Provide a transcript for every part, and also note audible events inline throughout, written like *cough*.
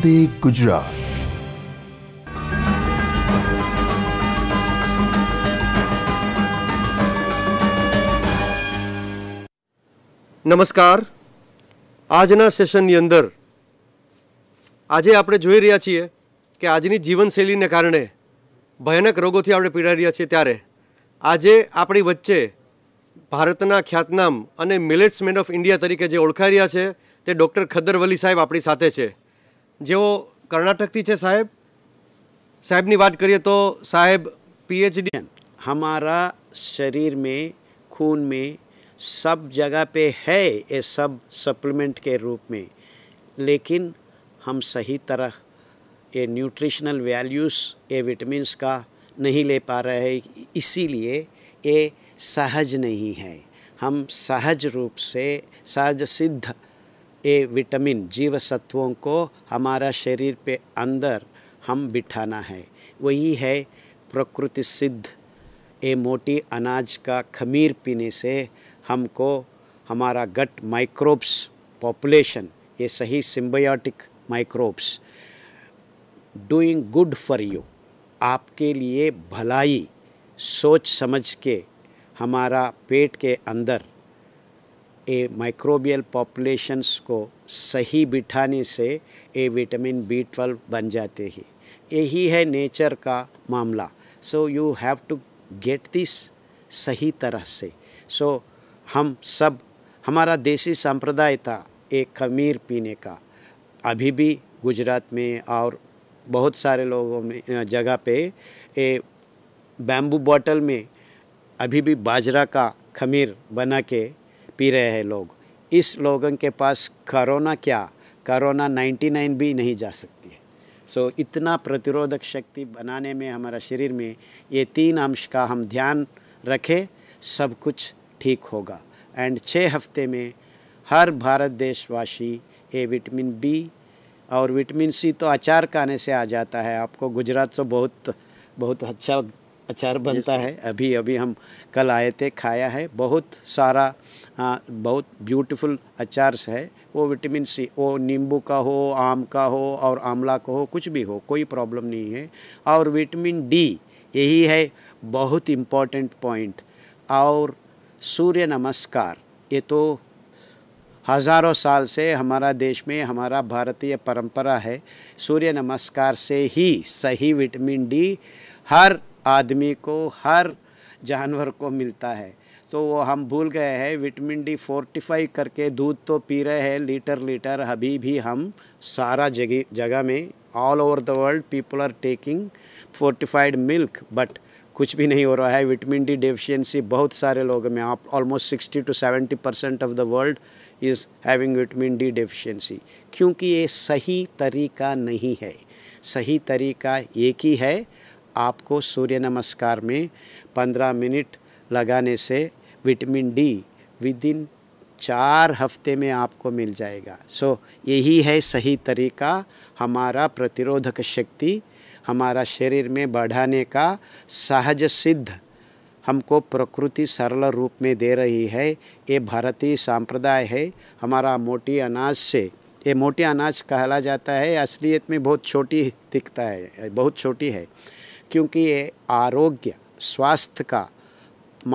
વંદે ગુજરાત નમસ્કાર આજના સેશનની અંદર આજે આપણે જોઈ રહ્યા છીએ કે આજની જીવનશૈલીને કારણે ભયાનક રોગોથી આપણે પીડાઈ રહ્યા છીએ ત્યારે આજે આપણી વચ્ચે ભારતના ખ્યાતનામ અને મિલેટ્સમેન ઓફ ઇન્ડિયા તરીકે જે ઓળખાઈ રહ્યા છે તે ડૉક્ટર ખદરવલી સાહેબ આપણી સાથે છે जो साहेब साहेब છે बात करिए तो साहेब पी एच पीएचडी हमारा शरीर में खून में सब जगह पे है ये सब सप्लीमेंट के रूप में लेकिन हम सही तरह ये न्यूट्रिशनल वैल्यूज़ ये विटामिनस का नहीं ले पा रहे हैं इसीलिए ये सहज नहीं है हम सहज रूप से सहज सिद्ध ए विटामिन जीव सत्वों को हमारा शरीर पे अंदर हम बिठाना है वही है प्रकृति सिद्ध ये मोटी अनाज का खमीर पीने से हमको हमारा गट माइक्रोब्स पॉपुलेशन ये सही symbiotic microbes doing good for you आपके लिए भलाई सोच समझ के हमारा पेट के अंदर ए माइक्रोबियल पॉपुलेशंस को सही बिठाने से ए विटामिन बी ट्वेल्व बन जाते हैं यही है नेचर का मामला so you have to get this सही तरह से सो so, हम सब हमारा देसी संप्रदाय था एक खमीर पीने का अभी भी गुजरात में और बहुत सारे लोगों में जगह पे ए बैम्बू बॉटल में अभी भी बाजरा का खमीर बना के पी रहे हैं लोग इस लोगों के पास करोना क्या करोना 99 भी नहीं जा सकती है सो so, इतना प्रतिरोधक शक्ति बनाने में हमारा शरीर में ये तीन अंश का हम ध्यान रखें सब कुछ ठीक होगा एंड छः हफ्ते में हर भारत देशवासी ये विटामिन बी और विटामिन सी तो अचार खाने से आ जाता है आपको गुजरात से तो बहुत बहुत अच्छा अचार बनता है अभी अभी हम कल आए थे खाया है बहुत सारा आ, बहुत ब्यूटीफुल अचार है वो विटामिन सी वो नींबू का हो आम का हो और आंवला का हो कुछ भी हो कोई प्रॉब्लम नहीं है और विटामिन डी यही है बहुत इम्पॉर्टेंट पॉइंट और सूर्य नमस्कार ये तो हज़ारों साल से हमारा देश में हमारा भारतीय परंपरा है सूर्य नमस्कार से ही सही विटामिन डी हर आदमी को हर जानवर को मिलता है तो वो हम भूल गए हैं विटामिन डी फोर्टिफाई करके दूध तो पी रहे हैं लीटर लीटर अभी भी हम सारा जगह जगह में all over the world people are taking fortified milk but कुछ भी नहीं हो रहा है विटामिन डी डेफिशिएंसी बहुत सारे लोगों में आप almost 60 to 70 percent of the world is having vitamin D deficiency क्योंकि ये सही तरीका नहीं है सही तरीका एक ही है आपको सूर्य नमस्कार में 15 मिनट लगाने से विटामिन डी विद इन चार हफ्ते में आपको मिल जाएगा सो so, यही है सही तरीका हमारा प्रतिरोधक शक्ति हमारा शरीर में बढ़ाने का सहज सिद्ध हमको प्रकृति सरल रूप में दे रही है ये भारतीय सांप्रदाय है हमारा मोटी अनाज से ये मोटी अनाज कहला जाता है असलियत में बहुत छोटी दिखता है बहुत छोटी है क्योंकि ये आरोग्य स्वास्थ्य का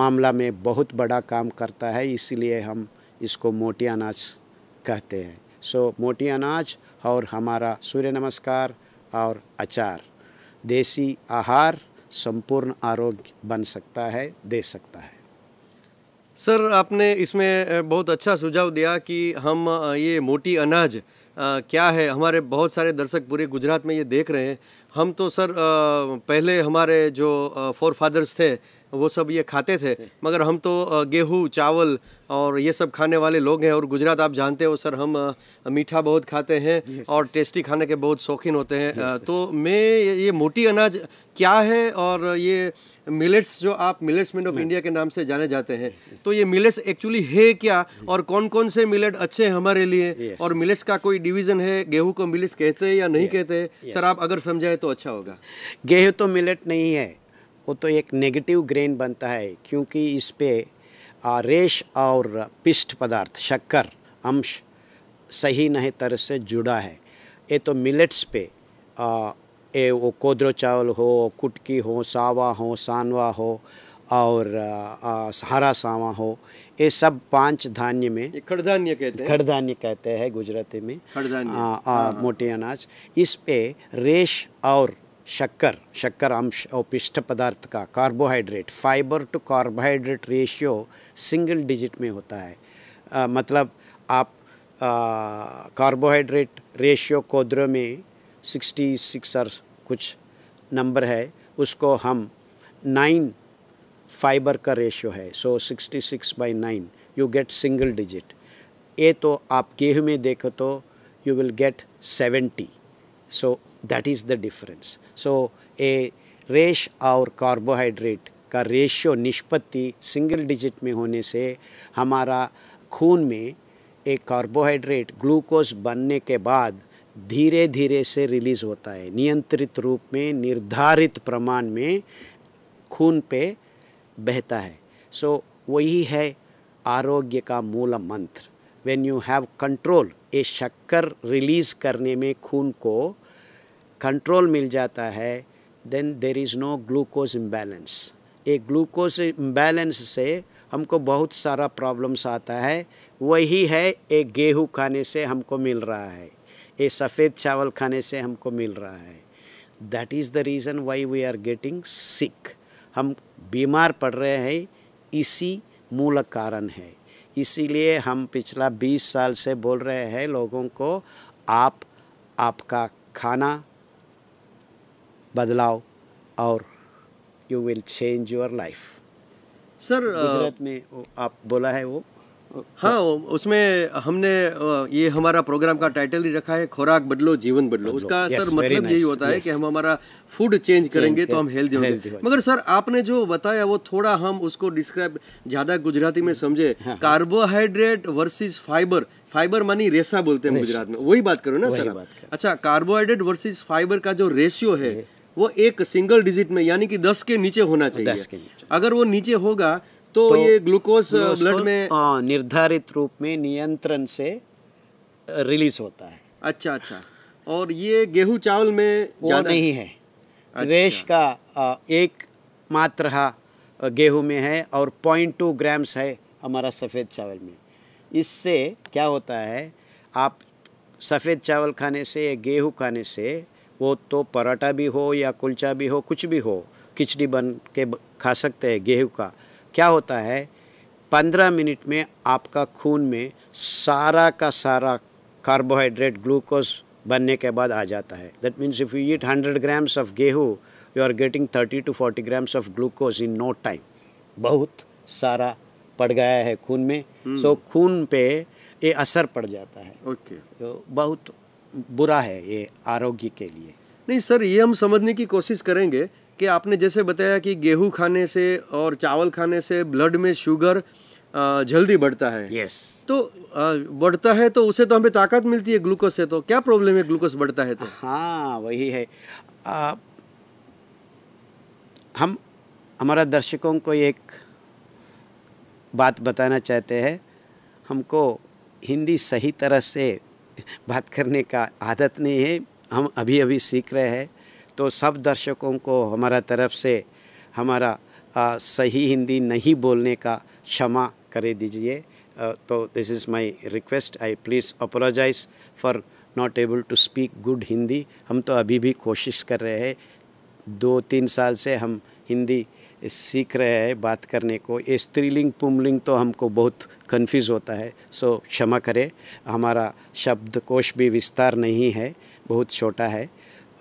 मामला में बहुत बड़ा काम करता है इसलिए हम इसको मोटी अनाज कहते हैं सो so, मोटी अनाज और हमारा सूर्य नमस्कार और अचार देसी आहार संपूर्ण आरोग्य बन सकता है दे सकता है सर आपने इसमें बहुत अच्छा सुझाव दिया कि हम ये मोटी अनाज आ, क्या है हमारे बहुत सारे दर्शक पूरे गुजरात में ये देख रहे हैं हम तो सर आ, पहले हमारे जो फोर फादर्स थे वो सब ये खाते थे मगर हम तो गेहूँ चावल और ये सब खाने वाले लोग हैं और गुजरात आप जानते हो सर हम मीठा बहुत खाते हैं yes, और टेस्टी खाने के बहुत शौकीन होते हैं yes, तो मैं ये मोटी अनाज क्या है और ये मिलेट्स जो आप मिलेट्स मैन ऑफ इंडिया के नाम से जाने जाते हैं तो ये मिलेट्स एक्चुअली है क्या और कौन कौन से मिलेट अच्छे हैं हमारे लिए और मिलेट्स का कोई डिवीजन है गेहूं को मिलेट्स कहते हैं या नहीं कहते हैं सर आप अगर समझाए तो अच्छा होगा गेहूँ तो मिलेट नहीं है वो तो एक नेगेटिव ग्रेन बनता है क्योंकि इस पर रेश और पिष्ट पदार्थ शक्कर अंश सही नहीं तरह से जुड़ा है ये तो मिलेट्स पे ए वो कोदरो चावल हो कुटकी हो सावा हो सानवा हो और हरा सावा हो ये सब पांच धान्य में खड़धान्य कहते हैं खड़धान्य कहते हैं गुजराती में खड़धान्य हाँ, हाँ। मोटे अनाज इस पे रेश और शक्कर शक्कर अंश और पिष्ट पदार्थ का carbohydrate fibre to carbohydrate ratio single digit में होता है आ, मतलब आप कार्बोहाइड्रेट रेशियो कोद्रो में सिक्सटी सिक्स और कुछ नंबर है उसको हम नाइन फाइबर का रेशियो है so sixty six by nine you get single digit ये तो आप गेहूँ में देखो तो you will get seventy so that is the difference so a रेश और कार्बोहाइड्रेट का रेशियो निष्पत्ति सिंगल डिजिट में होने से हमारा खून में एक कार्बोहाइड्रेट ग्लूकोज बनने के बाद धीरे धीरे से रिलीज़ होता है नियंत्रित रूप में निर्धारित प्रमाण में खून पे बहता है सो so, वही है आरोग्य का मूल मंत्र वेन यू हैव कंट्रोल ये शक्कर रिलीज़ करने में खून को कंट्रोल मिल जाता है then there is no glucose imbalance ये ग्लूकोज इम्बैलेंस से हमको बहुत सारा प्रॉब्लम्स आता है वही है एक गेहूँ खाने से हमको मिल रहा है ये सफ़ेद चावल खाने से हमको मिल रहा है that is the reason why we are getting sick हम बीमार पड़ रहे हैं इसी मूल कारण है इसीलिए हम पिछला 20 साल से बोल रहे हैं लोगों को आप आपका खाना बदलाओ और you will change your life sir Gujarat में आप बोला है वो हाँ उसमें हमने ये हमारा प्रोग्राम का टाइटल ही रखा है खुराक बदलो जीवन बदलो, बदलो। उसका yes, सर मतलब nice, यही होता yes. है कि हम हमारा फूड चेंज करेंगे तो हम हेल्दी होंगे मगर सर आपने जो बताया वो थोड़ा हम उसको डिस्क्राइब ज़्यादा गुजराती में समझे कार्बोहाइड्रेट वर्सेस फाइबर फाइबर मानी रेसा बोलते हैं गुजरात में वही बात करो ना सर अच्छा कार्बोहाइड्रेट वर्सेज फाइबर का जो रेशियो है वो एक सिंगल डिजिट में यानी कि दस के नीचे होना चाहिए अगर वो नीचे होगा तो, तो ये ग्लूकोज uh, ब्लड में आ, uh, निर्धारित रूप में नियंत्रण से रिलीज uh, होता है अच्छा अच्छा और ये गेहूं चावल में वो नहीं है अच्छा। रेश का आ, एक मात्र गेहूं में है और पॉइंट टू ग्राम्स है हमारा सफ़ेद चावल में इससे क्या होता है आप सफ़ेद चावल खाने से या गेहूँ खाने से वो तो पराठा भी हो या कुलचा भी हो कुछ भी हो खिचड़ी बन के खा सकते हैं गेहूँ का क्या होता है पंद्रह मिनट में आपका खून में सारा का सारा कार्बोहाइड्रेट ग्लूकोज बनने के बाद आ जाता है that means if you eat hundred grams of गेहूँ you are getting thirty two forty grams of glucose in no time बहुत सारा पड़ गया है खून में सो हम्म। so, खून पे ये असर पड़ जाता है ओके okay. तो बहुत बुरा है ये आरोग्य के लिए नहीं सर ये हम समझने की कोशिश करेंगे कि आपने जैसे बताया कि गेहूँ खाने से और चावल खाने से ब्लड में शुगर जल्दी बढ़ता है यस yes. तो बढ़ता है तो उसे तो हमें ताकत मिलती है ग्लूकोज से तो क्या प्रॉब्लम है ग्लूकोज बढ़ता है तो हाँ वही है आ, हम हमारा दर्शकों को एक बात बताना चाहते हैं हमको हिंदी सही तरह से बात करने का आदत नहीं है हम अभी अभी सीख रहे हैं तो सब दर्शकों को हमारा तरफ से हमारा आ, सही हिंदी नहीं बोलने का क्षमा कर दीजिए तो this is my request I please apologize for not able to speak good Hindi हम तो अभी भी कोशिश कर रहे हैं दो तीन साल से हम हिंदी सीख रहे हैं बात करने को ये स्त्रीलिंग पुमलिंग तो हमको बहुत कंफ्यूज होता है सो so, क्षमा करें हमारा शब्द कोश भी विस्तार नहीं है बहुत छोटा है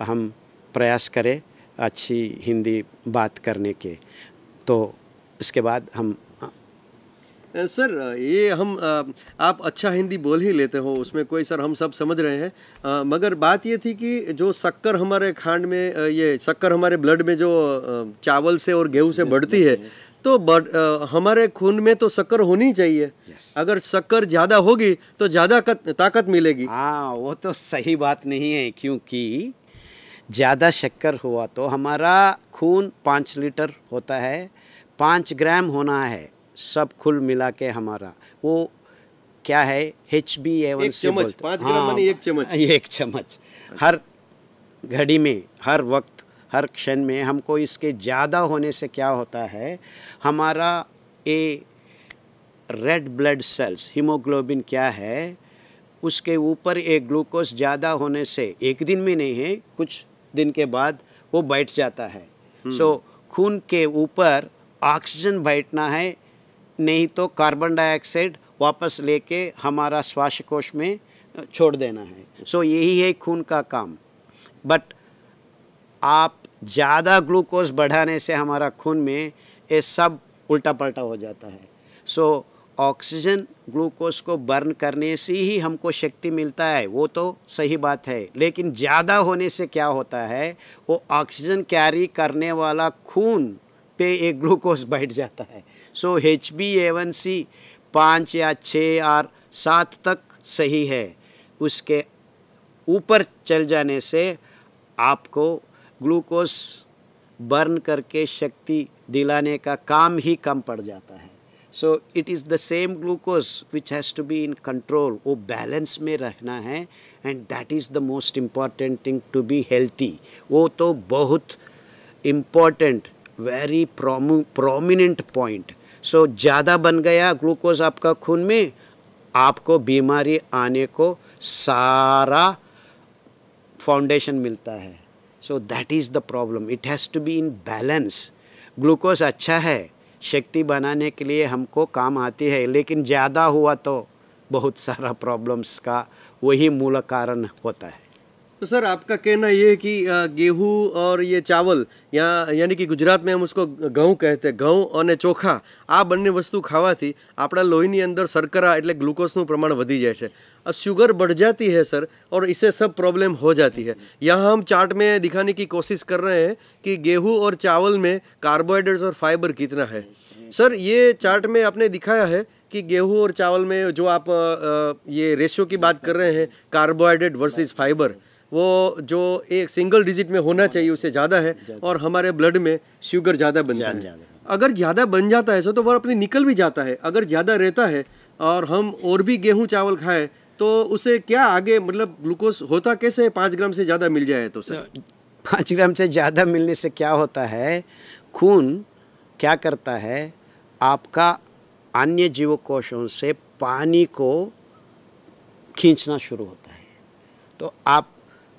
हम प्रयास करें अच्छी हिंदी बात करने के तो इसके बाद हम हाँ। सर ये हम आप अच्छा हिंदी बोल ही लेते हो उसमें कोई सर हम सब समझ रहे हैं मगर बात ये थी कि जो शक्कर हमारे खांड में ये शक्कर हमारे ब्लड में जो चावल से और गेहूं से बढ़ती है तो बढ़ हमारे खून में तो शक्कर होनी चाहिए अगर शक्कर ज़्यादा होगी तो ज़्यादा ताकत मिलेगी हाँ वो तो सही बात नहीं है क्योंकि ज़्यादा शक्कर हुआ तो हमारा खून पाँच लीटर होता है पाँच ग्राम होना है सब खुल मिला के हमारा वो क्या है एच बी एवन पाँच ग्राम हाँ, एक चम्मच *laughs* एक चम्मच हर घड़ी में हर वक्त हर क्षण में हमको इसके ज़्यादा होने से क्या होता है हमारा a red blood cells haemoglobin क्या है उसके ऊपर एक ग्लूकोज ज़्यादा होने से एक दिन में नहीं है कुछ दिन के बाद वो बैठ जाता है सो so, खून के ऊपर ऑक्सीजन बैठना है नहीं तो कार्बन डाइऑक्साइड वापस लेके हमारा श्वासकोश में छोड़ देना है सो so, यही है खून का काम बट आप ज़्यादा ग्लूकोज बढ़ाने से हमारा खून में ये सब उल्टा पलटा हो जाता है सो so, ऑक्सीजन ग्लूकोज को बर्न करने से ही हमको शक्ति मिलता है वो तो सही बात है लेकिन ज़्यादा होने से क्या होता है वो ऑक्सीजन कैरी करने वाला खून पे एक ग्लूकोज *laughs* बैठ जाता है so H B A one C पाँच या छः और सात तक सही है उसके ऊपर चल जाने से आपको ग्लूकोज बर्न करके शक्ति दिलाने का काम ही कम पड़ जाता है so it is the same glucose which has to be in control वो बैलेंस में रहना है and that is the most important thing to be healthy वो तो बहुत important very prominent point so ज़्यादा बन गया ग्लूकोज आपका खून में आपको बीमारी आने को सारा फाउंडेशन मिलता है so that is the problem it has to be in balance glucose अच्छा है शक्ति बनाने के लिए हमको काम आती है लेकिन ज़्यादा हुआ तो बहुत सारा प्रॉब्लम्स का वही मूल कारण होता है तो सर आपका कहना ये है कि गेहूँ और ये चावल या गुजरात में हम उसको गहूँ कहते हैं गहूँ और चोखा आ बने वस्तु खावा थी લોહીની અંદર अंदर એટલે एट પ્રમાણ प्रमाण वी जाए अब शुगर बढ़ जाती है सर और इससे सब प्रॉब्लम हो जाती है यहाँ हम चार्ट में दिखाने की कोशिश कर रहे हैं कि गेहूँ और चावल में कार्बोहाइड्रेट्स और फाइबर कितना है सर ये चार्ट में आपने दिखाया है कि गेहूँ और चावल में जो आप ये रेशियो की बात कर रहे हैं कार्बोहाइड्रेट वर्सेज फाइबर वो जो एक सिंगल डिजिट में होना चाहिए उससे ज़्यादा है और हमारे ब्लड में शुगर ज़्यादा बनता है अगर ज़्यादा बन जाता है सो तो वह अपनी निकल भी जाता है अगर ज़्यादा रहता है और हम और भी गेहूँ चावल खाएँ तो उसे क्या आगे मतलब ग्लूकोज होता कैसे पाँच ग्राम से ज़्यादा मिल जाए तो सर पाँच ग्राम से ज़्यादा मिलने से क्या होता है खून क्या करता है आपका अन्य जीवकोशों से पानी को खींचना शुरू होता है तो आप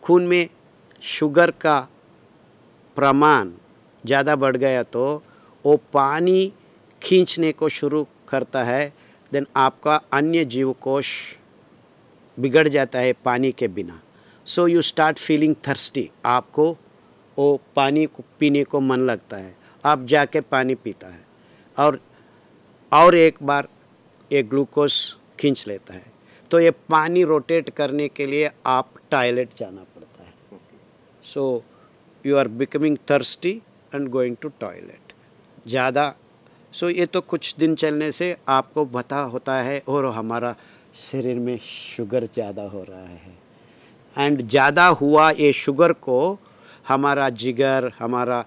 खून में शुगर का प्रमाण ज़्यादा बढ़ गया तो वो पानी खींचने को शुरू करता है देन आपका अन्य जीवकोश बिगड़ जाता है पानी के बिना so you start feeling thirsty आपको वो पानी को पीने को मन लगता है आप जाके पानी पीता है और और एक बार ये ग्लूकोज खींच लेता है तो ये पानी रोटेट करने के लिए आप टॉयलेट जाना so you are becoming thirsty and going to toilet ज़्यादा सो ये तो कुछ दिन चलने से आपको पता होता है और हमारा शरीर में शुगर ज़्यादा हो रहा है एंड ज़्यादा हुआ ये शुगर को हमारा जिगर हमारा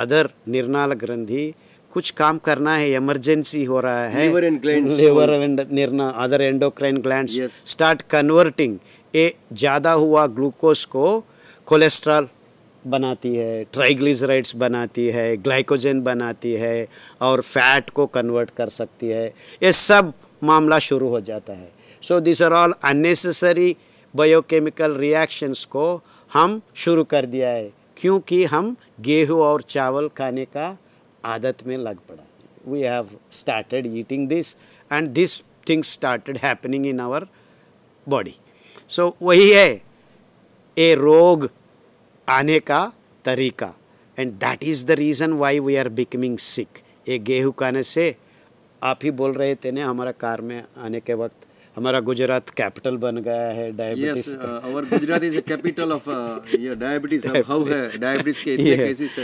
अदर निर्नाल ग्रंथि कुछ काम करना है इमरजेंसी हो रहा है लिवर एंड लिवर एंड निर्ना other endocrine gland start converting ये ज़्यादा हुआ ग्लूकोज को कोलेस्ट्रॉल बनाती है ट्राइग्लिसराइड्स बनाती है ग्लाइकोजन बनाती है और फैट को कन्वर्ट कर सकती है ये सब मामला शुरू हो जाता है so this are all unnecessary biochemical reactions को हम शुरू कर दिया है क्योंकि हम गेहूँ और चावल खाने का आदत में लग पड़ा we have started eating this and this things started happening in our body so वही है ए रोग आने का तरीका and that is the reason why we are becoming sick ये गेहूँ खाने से आप ही बोल रहे थे ना हमारा कार में आने के वक्त हमारा गुजरात कैपिटल बन गया है diabetes yes, uh, our Gujarat is a capital of uh, yeah, है डायबिटीज के इतने *laughs* yes. cases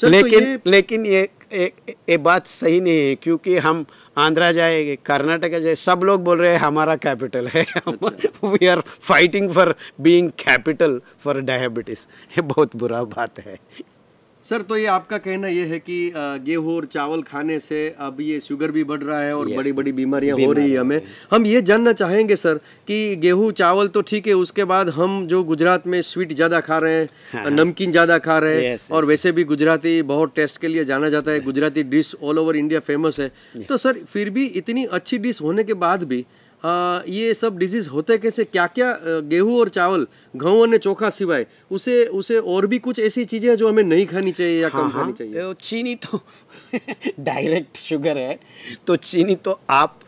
तो लेकिन तो ये... लेकिन ये ये बात सही नहीं है क्योंकि हम आंध्रा जाएंगे कर्नाटका जाए सब लोग बोल रहे हैं हमारा कैपिटल है we are fighting for being capital for diabetes ये बहुत बुरा बात है सर तो ये आपका कहना ये है कि गेहूँ और चावल खाने से अब ये शुगर भी बढ़ रहा है और बड़ी बड़ी बीमारियां हो रही है हमें हम ये जानना चाहेंगे सर कि गेहूँ चावल तो ठीक है उसके बाद हम जो गुजरात में स्वीट ज़्यादा खा रहे हैं हाँ। नमकीन ज़्यादा खा रहे हैं और वैसे भी गुजराती बहुत टेस्ट के लिए जाना जाता है Gujarati dish all over India famous है तो सर फिर भी इतनी अच्छी डिश होने के बाद भी आ, ये सब डिजीज़ होते कैसे क्या क्या गेहूं और चावल घऊ ने चोखा सिवाय उसे उसे और भी कुछ ऐसी चीज़ें हैं जो हमें नहीं खानी चाहिए या हाँ, कम खानी हाँ। चाहिए चीनी तो डायरेक्ट *laughs* शुगर है तो चीनी तो आप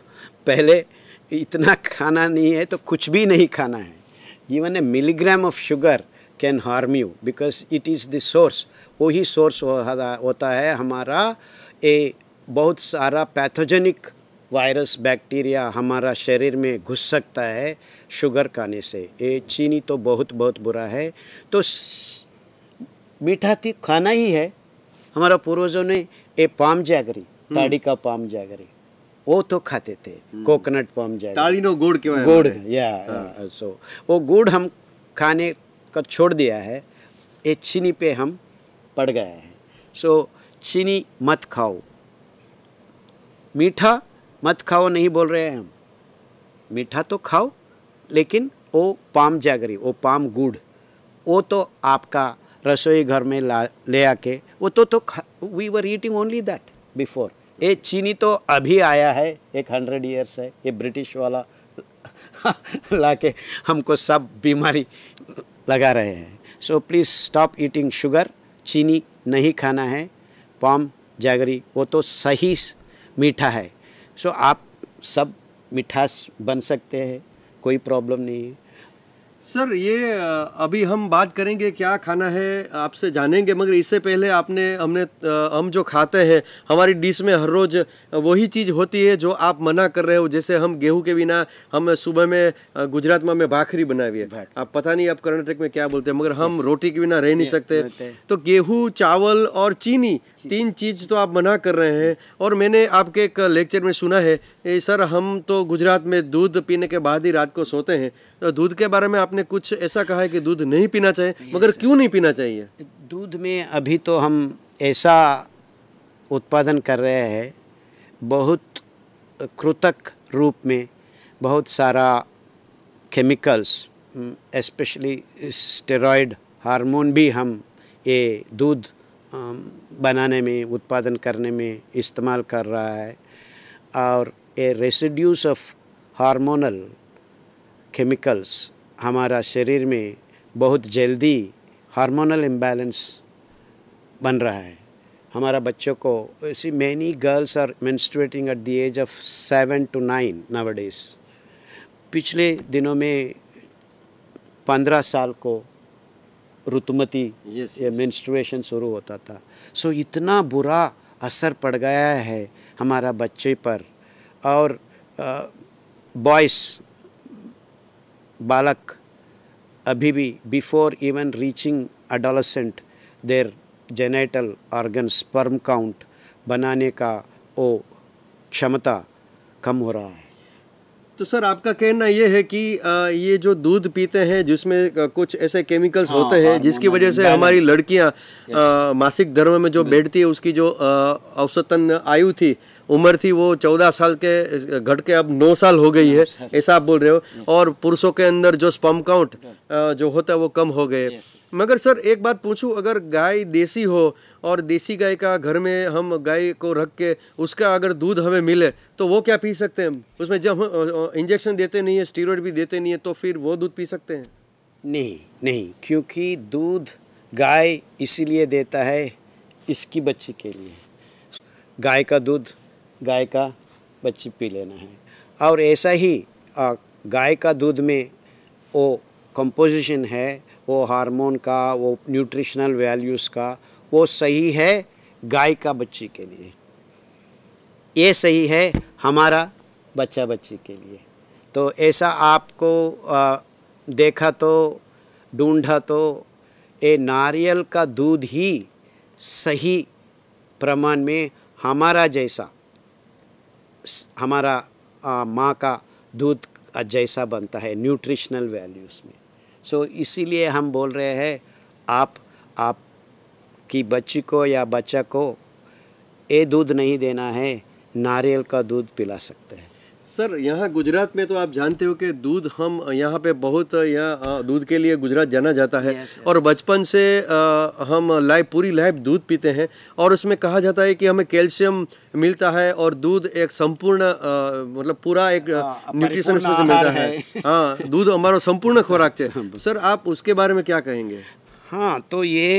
पहले इतना खाना नहीं है तो कुछ भी नहीं खाना है even a milligram of sugar can harm you because it is the source वही सोर्स होता है हमारा ए बहुत सारा पैथोजेनिक वायरस बैक्टीरिया हमारा शरीर में घुस सकता है शुगर खाने से ये चीनी तो बहुत बहुत बुरा है तो मीठा थी तो खाना ही है हमारा पूर्वजों ने ये पाम जागरी हम्म। ताड़ी का पाम जागरी वो तो खाते थे हम्म। कोकोनट पाम जागरी ताड़ी नो गुड़ क्यों गुड़ हाँ। या सो वो गुड़ हम खाने का छोड़ दिया है ये चीनी पे हम पड़ गए हैं सो चीनी मत खाओ मीठा मत खाओ नहीं बोल रहे हैं हम मीठा तो खाओ लेकिन वो पाम जागरी वो पाम गुड़ वो तो आपका रसोई घर में ला ले आके वो तो तो we were eating only that before ये चीनी तो अभी आया है एक हंड्रेड ईयर्स है ये ब्रिटिश वाला *laughs* ला के हमको सब बीमारी लगा रहे हैं so please stop eating sugar चीनी नहीं खाना है पाम जागरी वो तो सही मीठा है सो आप सब मिठास बन सकते हैं कोई प्रॉब्लम नहीं है सर ये अभी हम बात करेंगे क्या खाना है आपसे जानेंगे मगर इससे पहले आपने हमने हम जो खाते हैं हमारी डिश में हर रोज़ वही चीज़ होती है जो आप मना कर रहे हो जैसे हम गेहूं के बिना हम सुबह में गुजरात में हमें भाखरी बनाई हुई है आप पता नहीं आप कर्नाटक में क्या बोलते हैं मगर हम रोटी के बिना रह नहीं सकते तो गेहूँ चावल और चीनी तीन चीज़ तो आप मना कर रहे हैं और मैंने आपके एक लेक्चर में सुना है ए, सर हम तो गुजरात में दूध पीने के बाद ही रात को सोते हैं तो दूध के बारे में आपने कुछ ऐसा कहा है कि दूध नहीं पीना चाहिए मगर क्यों नहीं पीना चाहिए दूध में अभी तो हम ऐसा उत्पादन कर रहे हैं बहुत कृतक रूप में बहुत सारा केमिकल्स स्पेशली स्टेरॉयड हार्मोन भी हम ये दूध बनाने में उत्पादन करने में इस्तेमाल कर रहा है और a residues of hormonal chemicals हमारा शरीर में बहुत जल्दी हार्मोनल इम्बैलेंस बन रहा है हमारा बच्चों को see many girls are menstruating at the age of seven to nine days पिछले दिनों में पंद्रह साल को रुतमती yes, yes. शुरू होता था सो so, इतना बुरा असर पड़ गया है हमारा बच्चे पर और बॉयस बालक अभी भी before even reaching adolescent their genital organ sperm count बनाने का वो क्षमता कम हो रहा है तो सर आपका कहना यह है कि ये जो दूध पीते हैं जिसमें कुछ ऐसे केमिकल्स हाँ, होते हैं हाँ, जिसकी हाँ, वजह से हमारी लड़कियां मासिक धर्म में जो बैठती है उसकी जो औसतन आयु थी उम्र थी वो चौदह साल के घट के अब नौ साल हो गई है ऐसा आप बोल रहे हो और पुरुषों के अंदर जो स्पम काउंट जो होता है वो कम हो गए मगर सर एक बात पूछूं अगर गाय देसी हो और देसी गाय का घर में हम गाय को रख के उसका अगर दूध हमें मिले तो वो क्या पी सकते हैं उसमें जब हम इंजेक्शन देते नहीं है स्टीरोड भी देते नहीं है तो फिर वो दूध पी सकते हैं नहीं नहीं क्योंकि दूध गाय इसीलिए देता है इसकी बच्ची के लिए गाय का दूध गाय का बच्ची पी लेना है और ऐसा ही गाय का दूध में वो कंपोजिशन है वो हार्मोन का वो न्यूट्रिशनल वैल्यूज़ का वो सही है गाय का बच्ची के लिए ये सही है हमारा बच्चा बच्ची के लिए तो ऐसा आपको आ, देखा तो ढूंढा तो ये नारियल का दूध ही सही प्रमाण में हमारा जैसा हमारा माँ का दूध जैसा बनता है न्यूट्रिशनल वैल्यूज़ में सो so, इसीलिए हम बोल रहे हैं आप आप की बच्ची को या बच्चा को ये दूध नहीं देना है नारियल का दूध पिला सकते हैं सर यहाँ गुजरात में तो आप जानते हो कि दूध हम यहाँ पे बहुत यहाँ दूध के लिए गुजरात जाना जाता है yes, yes, और बचपन से हम लाइफ पूरी लाइफ दूध पीते हैं और उसमें कहा जाता है कि हमें कैल्शियम मिलता है और दूध एक संपूर्ण मतलब पूरा एक हाँ, न्यूट्रिशन उसमें से मिलता है हाँ दूध हमारा संपूर्ण *laughs* खुराक है सर आप उसके बारे में क्या कहेंगे हाँ तो ये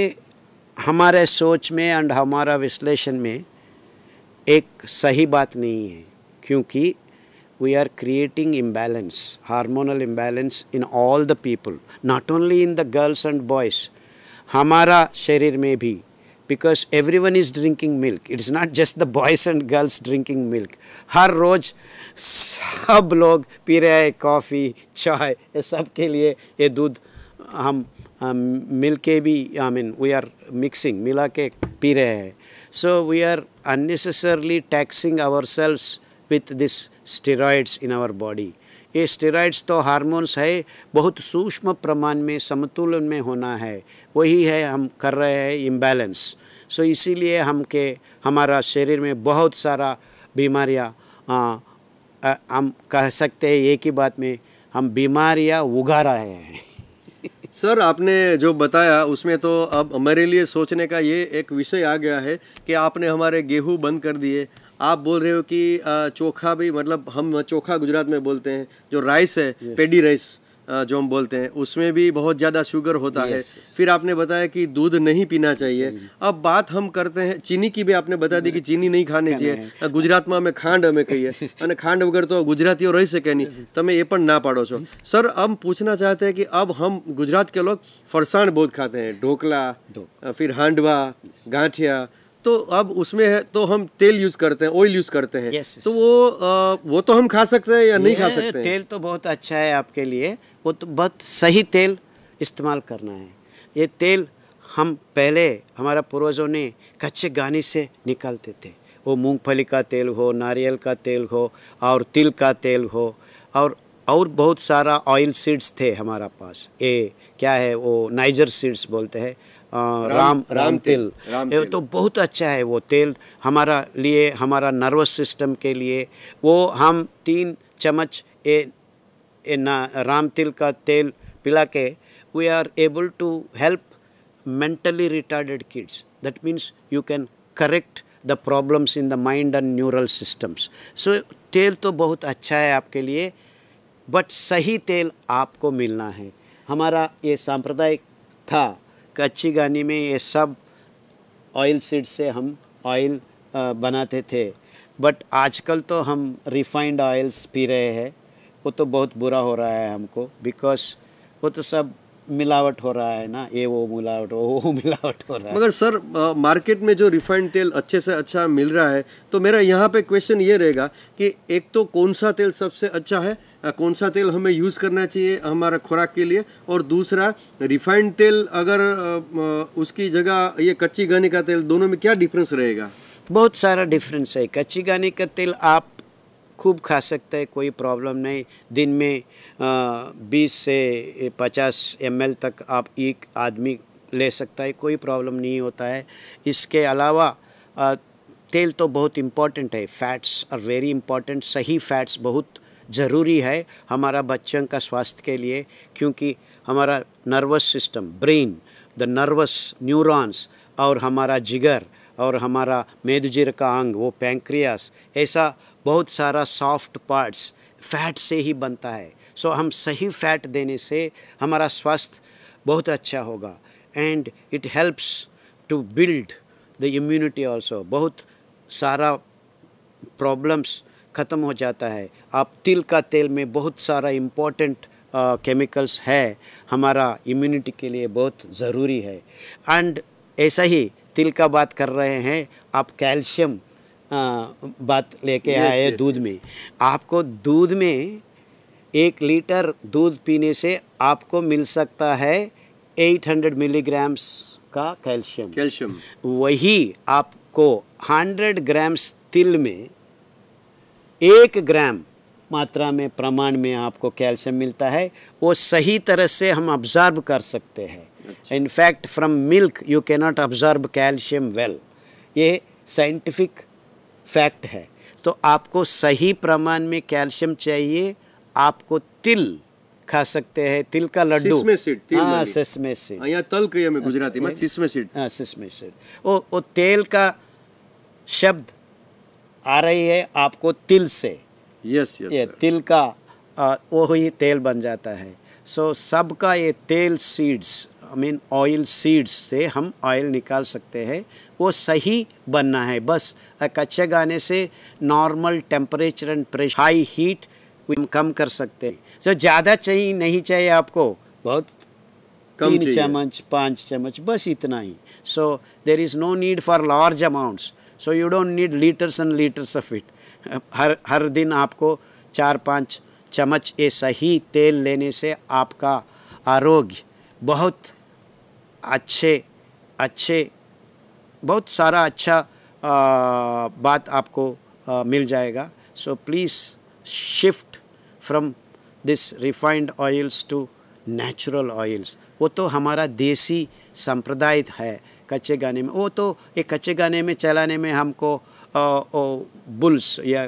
हमारे सोच में एंड हमारा विश्लेषण में एक सही बात नहीं है क्योंकि we are creating imbalance, hormonal imbalance in all the people, not only in the girls and boys. Hamara sharir may be because everyone is drinking milk. It's not just the boys and girls drinking milk. Har roj sab log पी coffee, chai. Sab ke liye सब dud लिए milk ke bhi. I mean, we are mixing, mila ke mixing So we are unnecessarily taxing ourselves with this steroids in our body ये steroids तो hormones है बहुत सूक्ष्म प्रमाण में समतुलन में होना है वही है हम कर रहे हैं इम्बैलेंस सो इसीलिए हम के हमारा शरीर में बहुत सारा बीमारियाँ हम कह सकते हैं एक ही बात में हम बीमारियाँ उगा रहे हैं सर *laughs* आपने जो बताया उसमें तो अब मेरे लिए सोचने का ये एक विषय आ गया है कि आपने हमारे गेहूं बंद कर दिए आप बोल रहे हो कि चोखा भी मतलब हम चोखा गुजरात में बोलते हैं जो राइस है yes. पेडी राइस जो हम बोलते हैं उसमें भी बहुत ज़्यादा शुगर होता yes, है yes. फिर आपने बताया कि दूध नहीं पीना चाहिए अब बात हम करते हैं चीनी की भी आपने बता दी कि चीनी नहीं ખાને છે ગુજરાતમાં અમે हमें અમે કહીએ અને ખાંડ વગર તો ગુજરાતીઓ રહી શકે નહીં તમે ये पर ना पाड़ो छो सर हम पूछना चाहते हैं कि अब हम गुजरात के लोग फरसान बहुत खाते हैं ढोकला फिर हांडवा गांठिया तो अब उसमें है तो हम तेल यूज करते हैं ऑयल यूज करते हैं yes, yes. तो वो आ, वो तो हम खा सकते हैं या नहीं खा सकते हैं? तेल तो बहुत अच्छा है आपके लिए वो तो बहुत सही तेल इस्तेमाल करना है ये तेल हम पहले हमारा पूर्वजों ने कच्चे गाने से निकालते थे वो मूंगफली का तेल हो नारियल का तेल हो और तिल का तेल हो और और बहुत सारा ऑयल सीड्स थे हमारा पास ये क्या है वो नाइजर सीड्स बोलते हैं राम राम तिल ये तो बहुत अच्छा है वो तेल हमारा लिए हमारा नर्वस सिस्टम के लिए वो हम तीन चम्मच ए ए राम तिल का तेल पिला के we are able to help mentally retarded kids that means you can correct the problems in the mind and neural systems so तेल तो बहुत अच्छा है आपके लिए बट सही तेल आपको मिलना है हमारा ये सांप्रदायिक था कच्ची गानी में ये सब ऑयल सीड से हम ऑयल बनाते थे बट आजकल तो हम रिफाइंड ऑयल्स पी रहे हैं वो तो बहुत बुरा हो रहा है हमको बिकॉज वो तो सब मिलावट हो रहा है ना ये वो मिलावट वो *laughs* मिलावट हो रहा है मगर सर आ, मार्केट में जो रिफाइंड तेल अच्छे से अच्छा मिल रहा है तो मेरा यहाँ पे क्वेश्चन ये रहेगा कि एक तो कौन सा तेल सबसे अच्छा है कौन सा तेल हमें यूज़ करना चाहिए हमारा खुराक के लिए और दूसरा रिफाइंड तेल अगर उसकी जगह ये कच्ची गाने का तेल दोनों में क्या डिफरेंस रहेगा बहुत सारा डिफरेंस है कच्ची गाने का तेल आप खूब खा सकते हैं कोई प्रॉब्लम नहीं दिन में बीस से पचास एम तक आप एक आदमी ले सकता है कोई प्रॉब्लम नहीं होता है इसके अलावा आ, तेल तो बहुत इम्पॉर्टेंट है फैट्स आर वेरी इम्पॉर्टेंट सही फैट्स बहुत ज़रूरी है हमारा बच्चों का स्वास्थ्य के लिए क्योंकि हमारा nervous system brain the nervous neurons और हमारा जिगर और हमारा मेदजिर का अंग वो पैंक्रियास ऐसा बहुत सारा सॉफ्ट पार्ट्स फैट से ही बनता है सो so, हम सही फैट देने से हमारा स्वास्थ्य बहुत अच्छा होगा and it helps to build the immunity also बहुत सारा प्रॉब्लम्स ख़त्म हो जाता है आप तिल का तेल में बहुत सारा इम्पोर्टेंट केमिकल्स uh, है हमारा इम्यूनिटी के लिए बहुत ज़रूरी है एंड ऐसा ही तिल का बात कर रहे हैं आप कैल्शियम हाँ, बात लेके आए दूध में आपको दूध में एक लीटर दूध पीने से आपको मिल सकता है 800 मिलीग्राम्स का कैल्शियम कैल्शियम वही आपको 100 ग्राम्स तिल में एक ग्राम मात्रा में प्रमाण में आपको कैल्शियम मिलता है वो सही तरह से हम ऑब्जर्व कर सकते हैं in fact from milk you cannot observe calcium well ये साइंटिफिक फैक्ट है तो आपको सही प्रमाण में कैल्शियम चाहिए आपको तिल खा सकते हैं तिल का लड्डू સિસમે સીડ તિલ હા आ रही है आपको तिल से यस यस ये तिल का वो ही तेल बन जाता है सो so, सबका ये तेल seeds I mean oil seeds से हम ऑयल निकाल सकते हैं वो सही बनना है बस कच्चे गाने से normal temperature and pressure high heat कम कर सकते हैं जो ज़्यादा चाहिए नहीं चाहिए आपको बहुत कम तीन चम्मच पाँच चम्मच बस इतना ही so there is no need for large amounts so you don't need litres and litres of it हर हर दिन आपको चार पाँच चम्मच ये सही तेल लेने से आपका आरोग्य बहुत अच्छे अच्छे बहुत सारा अच्छा बात आपको मिल जाएगा so please shift from this refined oils to natural oils वो तो हमारा देसी संप्रदाय है कच्चे गाने में वो तो एक कच्चे गाने में चलाने में हमको आ, ओ, बुल्स या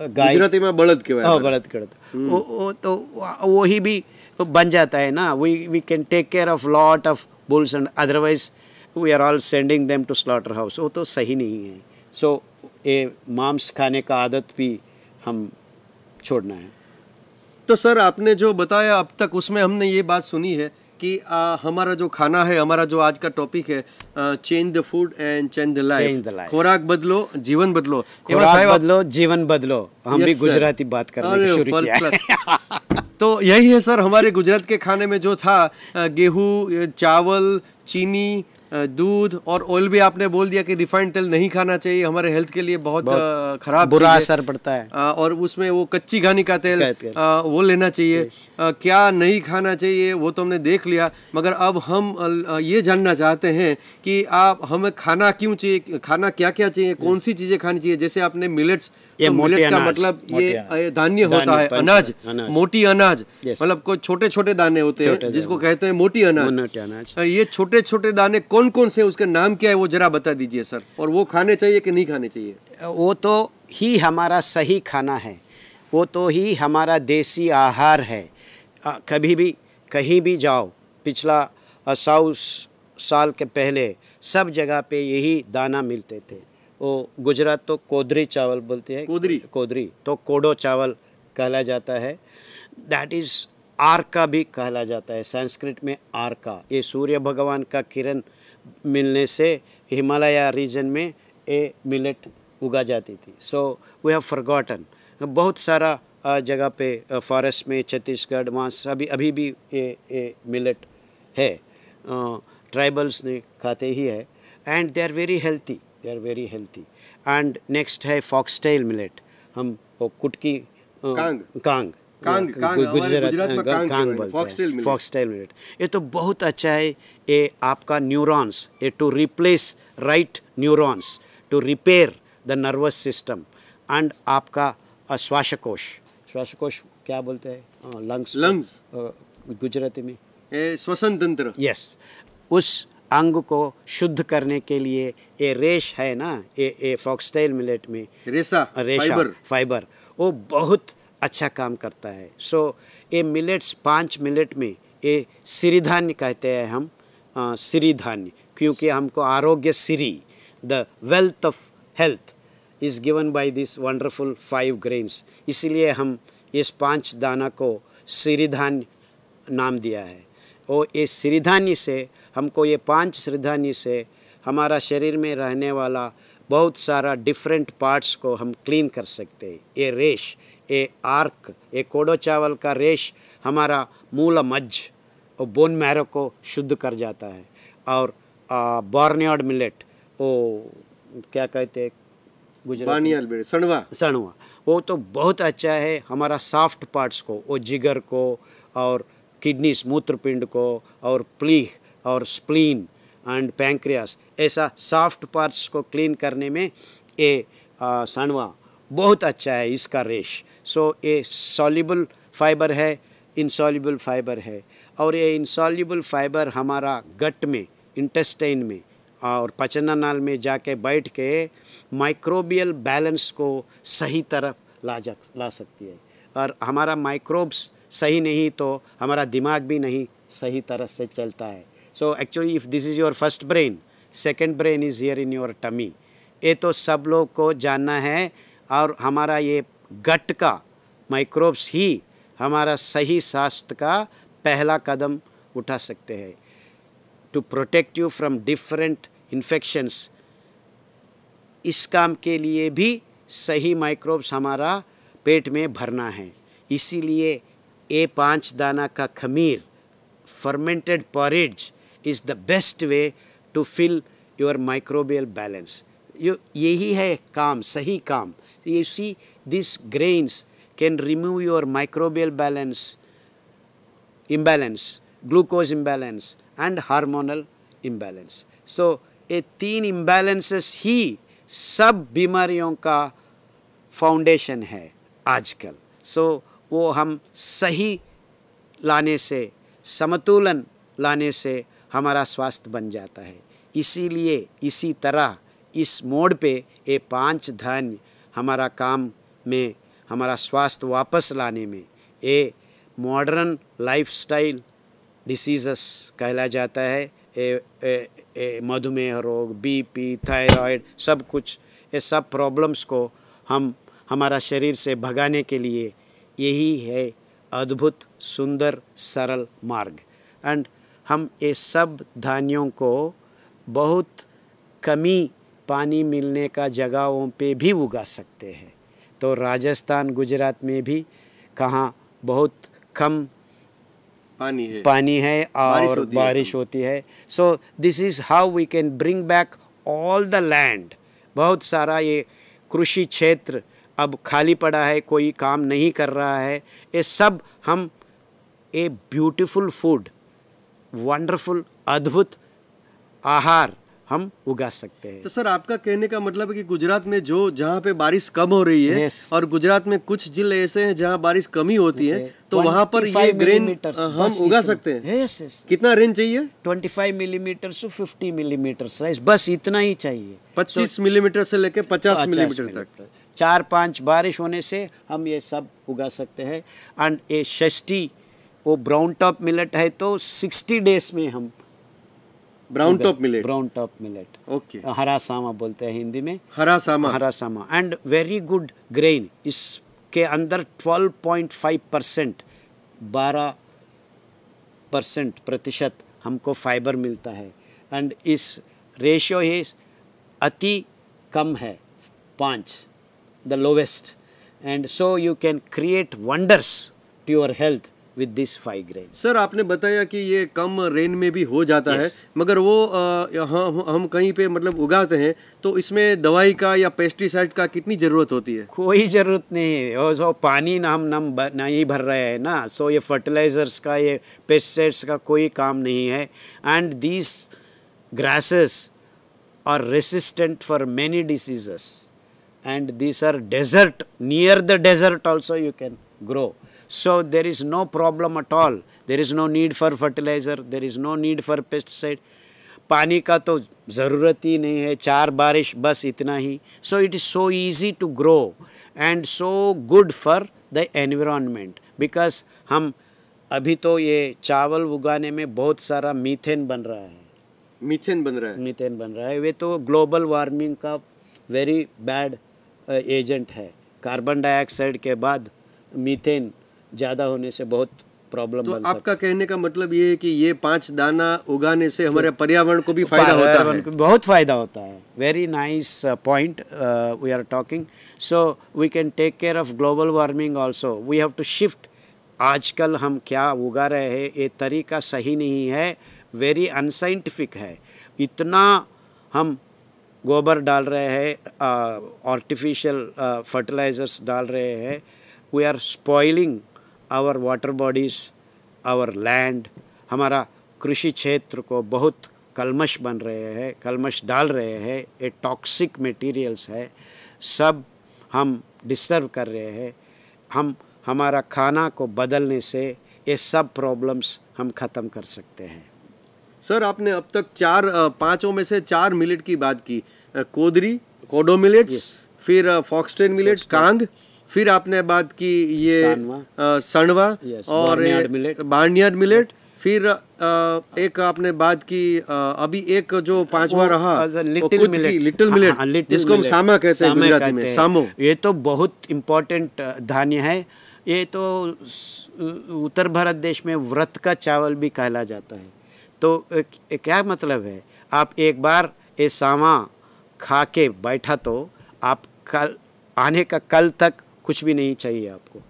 गुजराती में बड़द के ओ, बड़द के वो, वो तो वही भी बन जाता है ना we we can take care of lot of bulls and otherwise we are all sending them to slaughter house वो तो सही नहीं है सो so, ये मांस खाने का आदत भी हम छोड़ना है तो सर आपने जो बताया अब तक उसमें हमने ये बात सुनी है कि आ, हमारा जो खाना है हमारा जो आज का टॉपिक है change the food and change the life खुराक बदलो जीवन बदलो खुराक बदलो जीवन बदलो हम भी गुजराती बात कर रहे हैं तो यही है सर हमारे गुजरात के खाने में जो था गेहूँ चावल चीनी दूध और ऑयल भी आपने बोल दिया कि रिफाइंड तेल नहीं खाना चाहिए हमारे हेल्थ के लिए बहुत, बहुत खराब बुरा असर पड़ता है और उसमें वो कच्ची घानी का तेल वो लेना चाहिए क्या नहीं खाना चाहिए वो तो हमने देख लिया मगर अब हम ये जानना चाहते हैं कि आप हमें खाना क्यों चाहिए खाना क्या क्या चाहिए कौन सी चीज़ें खानी चाहिए जैसे आपने मिलेट्स ये तो मोटे अनाज मतलब ये धान्य होता है अनाज मोटी अनाज मतलब कोई छोटे छोटे दाने होते हैं जिसको कहते हैं मोटी अनाज अनाज तो ये छोटे छोटे दाने कौन कौन से उसके नाम क्या है वो जरा बता दीजिए सर और वो खाने चाहिए कि नहीं खाने चाहिए वो तो ही हमारा सही खाना है वो तो ही हमारा देसी आहार है कभी भी कहीं भी जाओ पिछला सौ साल के पहले सब जगह पे यही दाना मिलते थे वो गुजरात तो कोदरी चावल बोलते हैं कोदरी कोदरी तो कोडो चावल कहला जाता है दैट इज़ आर का भी कहला जाता है संस्कृत में आर का ये सूर्य भगवान का किरण मिलने से हिमालय रीजन में ये मिलेट उगा जाती थी सो वी हैव फॉरगॉटन बहुत सारा जगह पे फॉरेस्ट में छत्तीसगढ़ वहाँ सभी अभी भी ये ये मिलेट है ट्राइबल्स ने खाते ही है and they are very healthy they are very healthy and next है फॉक्सटेल मिलेट हम वो कुटकी कांग कांग गुजरात फॉक्सटेल मिलेट ये तो बहुत अच्छा है ये आपका न्यूरॉन्स ये to replace right neurons to repair the nervous system and आपका श्वासकोश श्वासकोश क्या बोलते हैं लंग्स लंग्स गुजराती में श्वसन तंत्र यस उस अंग को शुद्ध करने के लिए ये रेश है ना ये ये फॉक्सटेल मिलेट में रेशा रेशा फाइबर, फाइबर वो बहुत अच्छा काम करता है सो so, ये मिलेट्स पांच मिलेट में ये सिरिधान्य कहते हैं हम सिरिधान्य क्योंकि हमको आरोग्य सिरी the wealth of health is given by this wonderful five grains इसलिए हम इस पांच दाना को सिरिधान्य नाम दिया है और ये सिरिधान्य से हमको ये पांच श्रद्धानी से हमारा शरीर में रहने वाला बहुत सारा डिफरेंट पार्ट्स को हम क्लीन कर सकते हैं ये रेश ये आर्क ये कोडो चावल का रेश हमारा मूल मज्ज और बोन मैरो को शुद्ध कर जाता है और बॉर्नियड मिलेट वो क्या कहते हैं सणवा सणवा वो तो बहुत अच्छा है हमारा सॉफ्ट पार्ट्स को वो जिगर को और किडनीस मूत्रपिंड को और प्लीह और स्प्लीन एंड पैंक्रियास ऐसा सॉफ्ट पार्ट्स को क्लीन करने में ये सणवा बहुत अच्छा है इसका रेश सो ये सॉल्यूबल फाइबर है इंसॉल्यूबल फाइबर है और ये इंसॉल्यूबल फाइबर हमारा गट में इंटेस्टाइन में और पचना नाल में जाके बैठ के माइक्रोबियल बैलेंस को सही तरफ ला जा ला सकती है और हमारा माइक्रोब्स सही नहीं तो हमारा दिमाग भी नहीं सही तरह से चलता है so actually if this is your first brain second brain is here in your tummy ये तो सब लोग को जानना है और हमारा ये गट का माइक्रोब्स ही हमारा सही स्वास्थ्य का पहला कदम उठा सकते हैं to protect you from different infections इस काम के लिए भी सही माइक्रोब्स हमारा पेट में भरना है इसीलिए ए पाँच दाना का खमीर fermented porridge is the best way to fill your microbial balance यही है काम सही काम you see this grains can remove your microbial balance imbalance glucose imbalance and hormonal imbalance so ये तीन इम्बैलेंसेस ही सब बीमारियों का फाउंडेशन है आजकल सो so, वो हम सही लाने से समतुलन लाने से हमारा स्वास्थ्य बन जाता है इसीलिए इसी तरह इस मोड़ पे ये पांच धन हमारा काम में हमारा स्वास्थ्य वापस लाने में ये मॉडर्न लाइफस्टाइल डिसीज़स कहला जाता है मधुमेह रोग बीपी थायराइड सब कुछ ये सब प्रॉब्लम्स को हम हमारा शरीर से भगाने के लिए यही है अद्भुत सुंदर सरल मार्ग एंड हम ये सब धानियों को बहुत कमी पानी मिलने का जगहों पे भी उगा सकते हैं तो राजस्थान गुजरात में भी कहाँ बहुत कम पानी है पानी है और बारिश होती, बारिश होती है so this is how we can bring back all the land बहुत सारा ये कृषि क्षेत्र अब खाली पड़ा है कोई काम नहीं कर रहा है ये सब हम ए ब्यूटीफुल फूड वंडरफुल अद्भुत आहार हम उगा सकते हैं तो सर आपका कहने का मतलब है कि गुजरात में जो जहाँ पे बारिश कम हो रही है yes. और गुजरात में कुछ जिले ऐसे हैं जहाँ बारिश ही होती है तो वहाँ पर ये ग्रेन हम उगा सकते हैं yes, yes. कितना रेन चाहिए 25 मिलीमीटर से 50 मिलीमीटर साइज बस इतना ही चाहिए 25 so, मिलीमीटर से लेकर 50 मिलीमीटर तक चार पांच बारिश होने से हम ये सब उगा सकते हैं एंड ये षष्टी वो ब्राउन टॉप मिलेट है तो सिक्सटी डेज में हम brown top millet brown top millet okay हरा सामा बोलते हैं हिंदी में हरा सामा हरा सामा एंड वेरी गुड ग्रेन इसके अंदर 12.5 परसेंट बारह परसेंट प्रतिशत हमको फाइबर मिलता है एंड इस रेशियो ही अति कम है पाँच the lowest and so you can create wonders to your health with this five grain sir आपने बताया कि ये कम रेन में भी हो जाता yes. है मगर वो आ, हम हम कहीं पे मतलब उगाते हैं तो इसमें दवाई का या पेस्टिसाइड का कितनी ज़रूरत होती है कोई ज़रूरत नहीं है सो पानी ना हम नम नहीं भर रहे हैं ना सो ये फर्टिलाइजर्स का ये पेस्टिसाइड्स का कोई काम नहीं है and these grasses are resistant for many diseases and this are desert near the desert also you can grow So there is no problem at all. There is no need for fertilizer. There is no need for pesticide. पानी का तो ज़रूरत ही नहीं है चार बारिश बस इतना ही so it is so easy to grow and so good for the environment because हम अभी तो ये चावल उगाने में बहुत सारा मीथेन बन रहा है मीथेन बन रहा है मीथेन बन रहा है वे तो ग्लोबल वार्मिंग का वेरी बैड एजेंट है कार्बन डाइऑक्साइड के बाद मीथेन ज़्यादा होने से बहुत प्रॉब्लम तो आपका कहने का मतलब ये है कि ये पांच दाना उगाने से हमारे पर्यावरण को भी फायदा होता है बहुत फायदा होता है very nice point we are talking so we can take care of global warming also we have to shift आजकल हम क्या उगा रहे हैं ये तरीका सही नहीं है वेरी अनसाइंटिफिक है इतना हम गोबर डाल रहे हैं आर्टिफिशियल uh, फर्टिलाइजर्स uh, डाल रहे हैं we are spoiling our water bodies our land हमारा कृषि क्षेत्र को बहुत कलमश बन रहे हैं कलमश डाल रहे हैं ये टॉक्सिक मटेरियल्स है सब हम डिस्टर्ब कर रहे हैं हम हमारा खाना को बदलने से ये सब प्रॉब्लम्स हम ख़त्म कर सकते हैं सर आपने अब तक चार पांचों में से चार मिलेट की बात की कोदरी कोडो मिलेट्स फिर फॉक्सटेन मिलेट्स कांग फिर आपने बात की ये सणवा और बार्नियर मिलेट फिर एक आपने बात की अभी एक जो पांचवा रहा लिटिल मिलेट लिटिल मिलेट जिसको हम सामा कहते हैं गुजराती में सामो ये तो बहुत इम्पोर्टेंट धान्य है ये तो उत्तर भारत देश में व्रत का चावल भी कहला जाता है तो क्या मतलब है आप एक बार ये सामा खा के बैठा तो आप कल आने का कल तक कुछ भी नहीं चाहिए आपको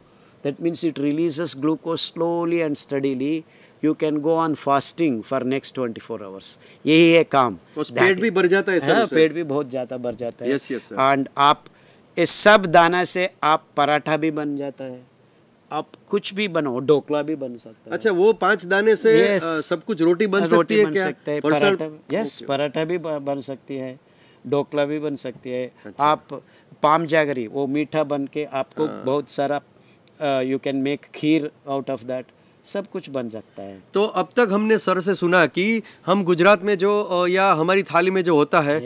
that means it it glucose slowly and steadily you can go on fasting for next twenty four hours यही है काम पेट भी भर जाता है हाँ, सर हाँ, पेट भी बहुत ज़्यादा भर जाता है यस यस एंड आप इस सब दाना से आप पराठा भी बन जाता है आप कुछ भी बनाओ ढोकला भी बन सकता है अच्छा वो पांच दाने से yes. आ, सब कुछ रोटी बन हाँ, रोटी सकती बन है क्या? सकता है पराठा यस पराठा भी बन सकती है ढोकला भी बन सकती है अच्छा। आप पाम जागरी वो मीठा बन के आपको हाँ। बहुत सारा you can make kheer out of that सब कुछ बन सकता है तो अब तक हमने सर से सुना कि हम गुजरात में जो या हमारी थाली में जो होता है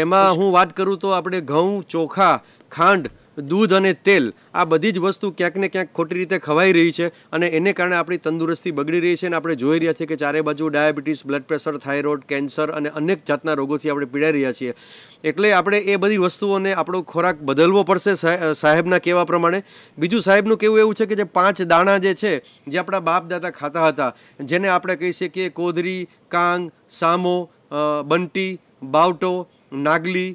एमा हूँ बात करूँ तो તો घऊ चोखा खांड દૂધ અને તેલ આ બધી જ વસ્તુ ક્યાંક ને ક્યાંક ખોટી રીતે ખવાઈ રહી છે અને એને કારણે આપણી તંદુરસ્તી બગડી રહી છે અને આપણે જોઈ રહ્યા છીએ કે ચારે બાજુ diabetes blood pressure thyroid cancer અને અનેક જાતના રોગોથી આપણે પીડાઈ રહ્યા છીએ એટલે આપણે એ બધી વસ્તુઓને આપણો ખોરાક બદલવો પડશે સાહેબના કહેવા પ્રમાણે બીજું સાહેબનું કેવું એવું છે કે જે પાંચ દાણા જે છે જે આપણા બાપ દાદા ખાતા હતા જેને આપણે કહી શકીએ કોદરી કાંગ સામો બંટી બાવટો નાગલી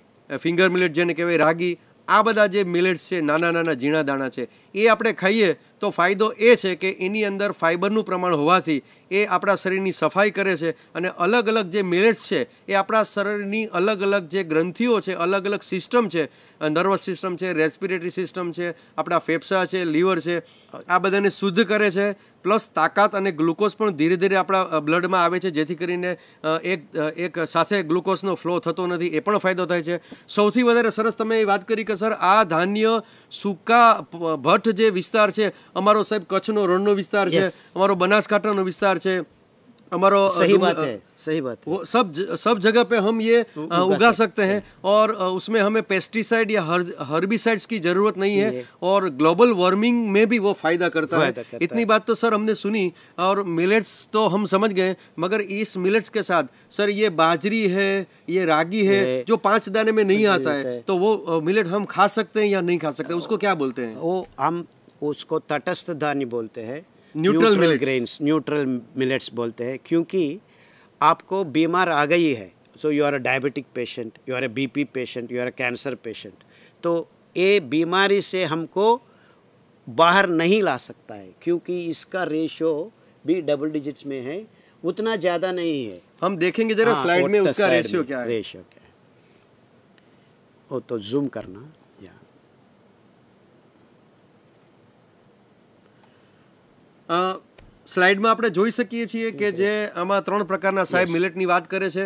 ફિંગર મિલેટ જેને કહેવાય રાગી આ બધા જે મિલેટ્સ છે નાના નાના ઝીણા દાણા છે એ આપણે ખાઈએ તો ફાયદો એ છે કે એની અંદર ફાઈબર નું પ્રમાણ હોય છે એ આપડા શરીરની સફાઈ કરે છે અને અલગ અલગ જે મિલેટ્સ છે એ આપડા શરીરની અલગ અલગ જે ગ્રંથિઓ છે અલગ અલગ સિસ્ટમ છે નર્વસ સિસ્ટમ છે રેસ્પિરેટરી સિસ્ટમ છે આપડા ફેફસા છે liver છે આ બધાને શુદ્ધ કરે છે પ્લસ તાકાત અને گلوકોઝ પણ ધીરે ધીરે આપડા બ્લડમાં આવે છે જેથી કરીને એક એક સાસે گلوકોઝનો ફ્લો થતો નથી એ પણ ફાયદો થાય છે સૌથી વધારે સરસ તમે એ વાત કરી કે સર આ ધાણ્ય સુકા ભઠ જે વિસ્તાર છે અમારો સાહેબ કચ્છનો રણનો વિસ્તાર છે અમારો બનાસકાંઠાનો વિસ્તાર છે हमारो सही बात है सही बात है। सब ज, सब जगह पे हम ये उगा, उगा सकते हैं और उसमें हमें पेस्टिसाइड या हर, हर्बिसाइड्स की जरूरत नहीं है और ग्लोबल वार्मिंग में भी वो फायदा करता है करता इतनी है। बात तो सर हमने सुनी और मिलेट्स तो हम समझ गए मगर इस मिलेट्स के साथ सर ये बाजरी है ये रागी है जो पांच दाने में नहीं आता है तो वो मिलेट हम खा सकते हैं या नहीं खा सकते उसको क्या बोलते हैं वो उसको तटस्थ धान्य बोलते हैं न्यूट्रल ग्रेन्स न्यूट्रल मिलेट्स बोलते हैं क्योंकि आपको बीमार आ गई है so you are a diabetic patient you are a BP patient you are a cancer patient तो ये बीमारी से हमको बाहर नहीं ला सकता है क्योंकि इसका रेशो भी डबल डिजिट्स में है उतना ज़्यादा नहीं है हम देखेंगे जरा स्लाइड हाँ, में उसका रेशियो क्या है रेशियो क्या है वो तो जूम करना Uh, स्लाइड में आपड़े જોઈ સકીએ છીએ કે જે આમાં ત્રણ પ્રકારના સાબ મિલેટની વાત કરે છે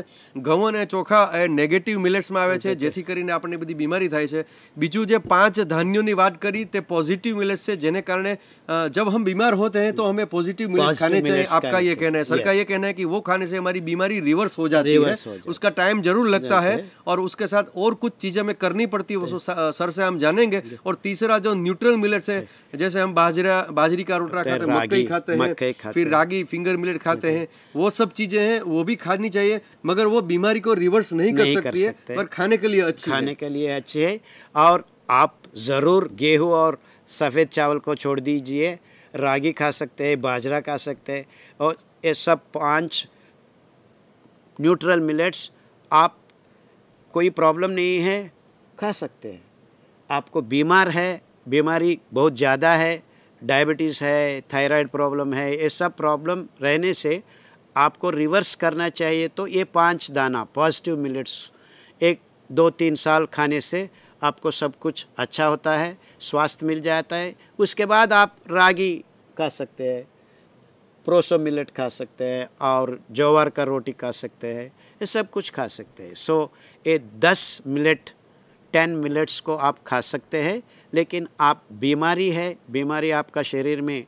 ઘવને ચોખા એ નેગેટિવ મિલેટ્સમાં આવે છે જેથી કરીને આપણને બધી બીમારી થાય છે બીજું જે પાંચ ધાન્યોની વાત કરી તે પોઝિટિવ મિલેટ્સ છે જેના કારણે જ્યારે ہم બીમાર હોતે ہیں તો ہمیں પોઝિટિવ મિલેટ ખાને છે આપકા યે કહેના સર કા યે કહેના કી વો ખાને સે અમારી બીમારી રિવર્સ હો જાતી હૈ uska time જરૂર لگتا હૈ ઓર ઉસકે સાથ ઓર કુછ ચીજે મે કરની પડતી હૈ વો સર સે હમ જાનेंगे ઓર તીસરા જો ન્યુટ્રલ મિલેટ્સ હે જેસે હમ બાજરા બાજરી કા રોટલા ખાતે મુકકઈ ખાતે હે फिर रागी फिंगर मिलेट खाते हैं वो सब चीजें हैं वो भी खानी चाहिए मगर वो बीमारी को रिवर्स नहीं कर सकती कर सकते है पर खाने के लिए अच्छी खाने के लिए अच्छी है और आप ज़रूर गेहूँ और सफ़ेद चावल को छोड़ दीजिए रागी खा सकते हैं बाजरा खा सकते हैं और ये सब पांच न्यूट्रल मिलेट्स आप कोई प्रॉब्लम नहीं है खा सकते हैं आपको बीमार है बीमारी बहुत ज़्यादा है डायबिटीज़ है थायराइड प्रॉब्लम है ये सब प्रॉब्लम रहने से आपको रिवर्स करना चाहिए तो ये पांच दाना पॉजिटिव मिलेट्स एक दो तीन साल खाने से आपको सब कुछ अच्छा होता है स्वास्थ्य मिल जाता है उसके बाद आप रागी खा सकते हैं प्रोसो मिलेट खा सकते हैं और जोवर का रोटी खा सकते हैं ये सब कुछ खा सकते हैं सो so, ये दस मिलेट टेन मिलेट्स को आप खा सकते हैं लेकिन आप बीमारी है बीमारी आपका शरीर में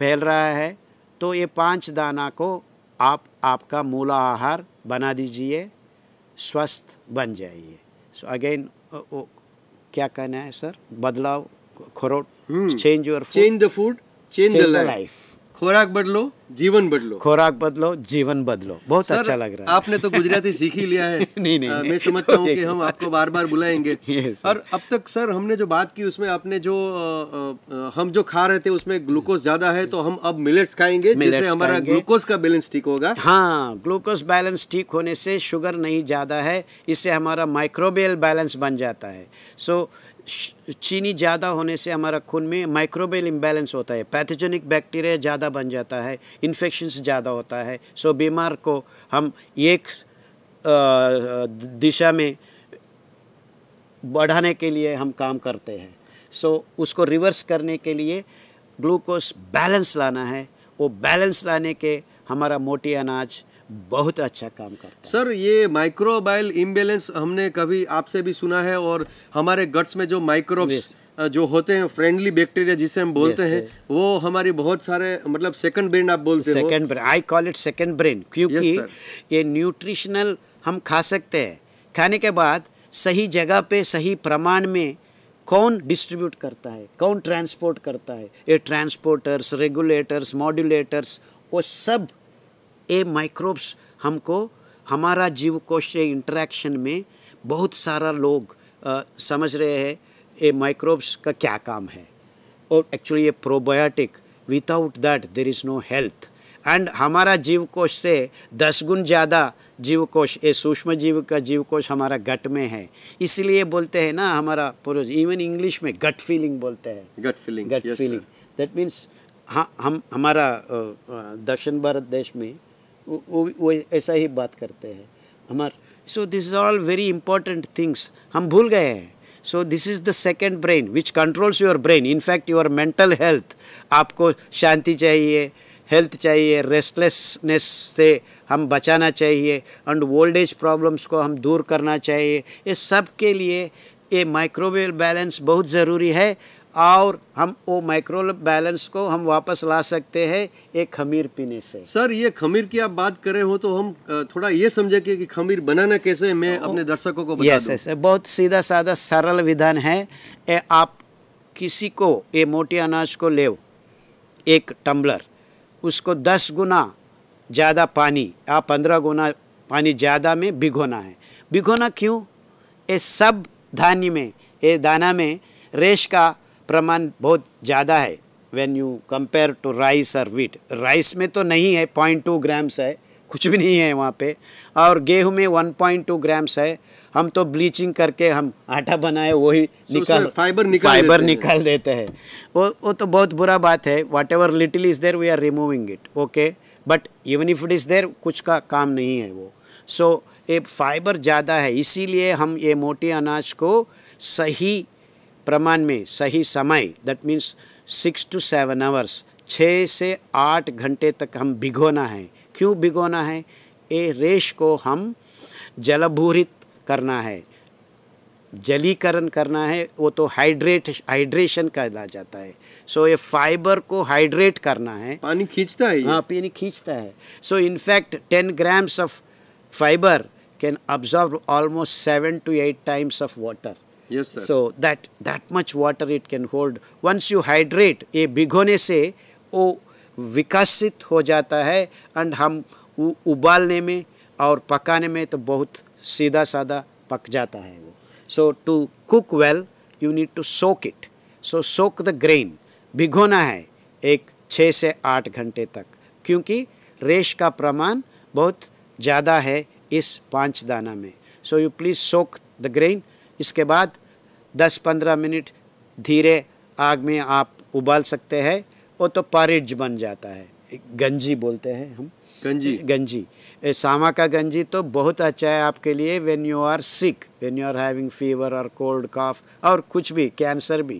फैल रहा है तो ये पांच दाना को आप आपका मूला आहार बना दीजिए स्वस्थ बन जाइए सो अगेन वो क्या कहना है सर बदलाव खरोट change your change the food change the life खोराक बदलो जीवन बदलो खोराक बदलो जीवन बदलो बहुत सर, अच्छा लग रहा है आपने तो गुजराती सीख ही लिया है *laughs* नहीं नहीं आ, मैं तो समझता हूँ कि हम आपको बार बार बुलाएंगे *laughs* और अब तक सर हमने जो बात की उसमें आपने जो आ, आ, हम जो खा रहे थे उसमें ग्लूकोज ज्यादा है तो हम अब मिलेट्स खाएंगे जिससे हमारा ग्लूकोज का बैलेंस ठीक होगा हाँ ग्लूकोज बैलेंस ठीक होने से शुगर नहीं ज्यादा है इससे हमारा माइक्रोबियल बैलेंस बन जाता है सो चीनी ज़्यादा होने से हमारा खून में माइक्रोबेल इम्बैलेंस होता है पैथोजेनिक बैक्टीरिया ज़्यादा बन जाता है इन्फेक्शंस ज़्यादा होता है सो बीमार को हम एक दिशा में बढ़ाने के लिए हम काम करते हैं सो so, उसको रिवर्स करने के लिए ग्लूकोस बैलेंस लाना है वो बैलेंस लाने के हमारा मोटी अनाज बहुत अच्छा काम करता है सर ये माइक्रोबाइल इम्बेलेंस हमने कभी आपसे भी सुना है और हमारे गट्स में जो माइक्रोब्स जो होते हैं फ्रेंडली बैक्टीरिया जिसे हम बोलते हैं वो हमारी बहुत सारे मतलब सेकंड ब्रेन आप बोलते हैं second brain I call it second brain क्योंकि ये न्यूट्रिशनल हम खा सकते हैं खाने के बाद सही जगह पे सही प्रमाण में कौन डिस्ट्रीब्यूट करता है कौन ट्रांसपोर्ट करता है ये ट्रांसपोर्टर्स रेगुलेटर्स मॉड्यूलेटर्स वो सब ये माइक्रोब्स हमको हमारा जीव कोश से इंटरेक्शन में बहुत सारा लोग आ, समझ रहे हैं ये माइक्रोब्स का क्या काम है और एक्चुअली ये probiotic without that there is no health and हमारा जीव कोश से दस गुण ज़्यादा जीव कोश ये सूक्ष्म जीव का जीव कोश हमारा गट में है इसलिए बोलते हैं ना हमारा पुरुष इवन इंग्लिश में गट फीलिंग बोलते हैं gut feeling gut feeling that means हाँ हम हमारा दक्षिण भारत देश में वो वो ऐसा ही बात करते हैं हमार so this is all very important things हम भूल गए हैं so this is the second brain which controls your brain in fact your mental health आपको शांति चाहिए हेल्थ चाहिए रेस्टलेसनेस से हम बचाना चाहिए एंड ओल्ड एज प्रॉब्लम्स को हम दूर करना चाहिए ये सब के लिए ये माइक्रोवेव बैलेंस बहुत ज़रूरी है और हम वो माइक्रो बैलेंस को हम वापस ला सकते हैं एक खमीर पीने से सर ये खमीर की आप बात कर रहे हो तो हम थोड़ा ये समझे कि, कि खमीर बनाना कैसे है मैं अपने दर्शकों को बता यस यस बहुत सीधा साधा सरल विधान है ए, आप किसी को ये मोटे अनाज को ले एक टम्बलर उसको दस गुना ज़्यादा पानी या पंद्रह गुना पानी ज़्यादा में भिगोना है भिगोना क्यों ये सब धान्य में ये दाना में रेश का प्रमाण बहुत ज़्यादा है when you compare to rice और वीट राइस में तो नहीं है पॉइंट टू ग्राम्स है कुछ भी नहीं है वहाँ पे और गेहूँ में वन पॉइंट टू ग्राम्स है हम तो ब्लीचिंग करके हम आटा बनाए तो वही so निकाल फाइबर निकाल फाइबर निकाल देते हैं वो वो तो बहुत बुरा बात है whatever little is there we are removing it okay but even if it is there कुछ का काम नहीं है वो सो so, ये फाइबर ज़्यादा है इसीलिए हम ये मोटे अनाज को सही प्रमाण में सही समय that means six to seven hours छः से आठ घंटे तक हम भिगोना है क्यों भिगोना है ये रेश को हम जलभूरित करना है जलीकरण करना है वो तो हाइड्रेट हाइड्रेशन कहला जाता है सो so, ये फाइबर को हाइड्रेट करना है पानी खींचता है हाँ पानी खींचता है so in fact ten grams of fiber can absorb almost seven to eight times of water yes sir so that that much water it can hold once you hydrate ये भिगोने से वो विकसित हो जाता है एंड हम उ, उबालने में और पकाने में तो बहुत सीधा साधा पक जाता है वो so to cook well you need to soak it so soak the grain भिगोना है एक छः से आठ घंटे तक क्योंकि रेश का प्रमाण बहुत ज़्यादा है इस पांच दाना में so you please soak the grain इसके बाद 10-15 मिनट धीरे आग में आप उबाल सकते हैं वो तो पारिज बन जाता है गंजी बोलते हैं हम गंजी गंजी सामा का गंजी तो बहुत अच्छा है आपके लिए when you are sick when you are having fever और कोल्ड काफ और कुछ भी कैंसर भी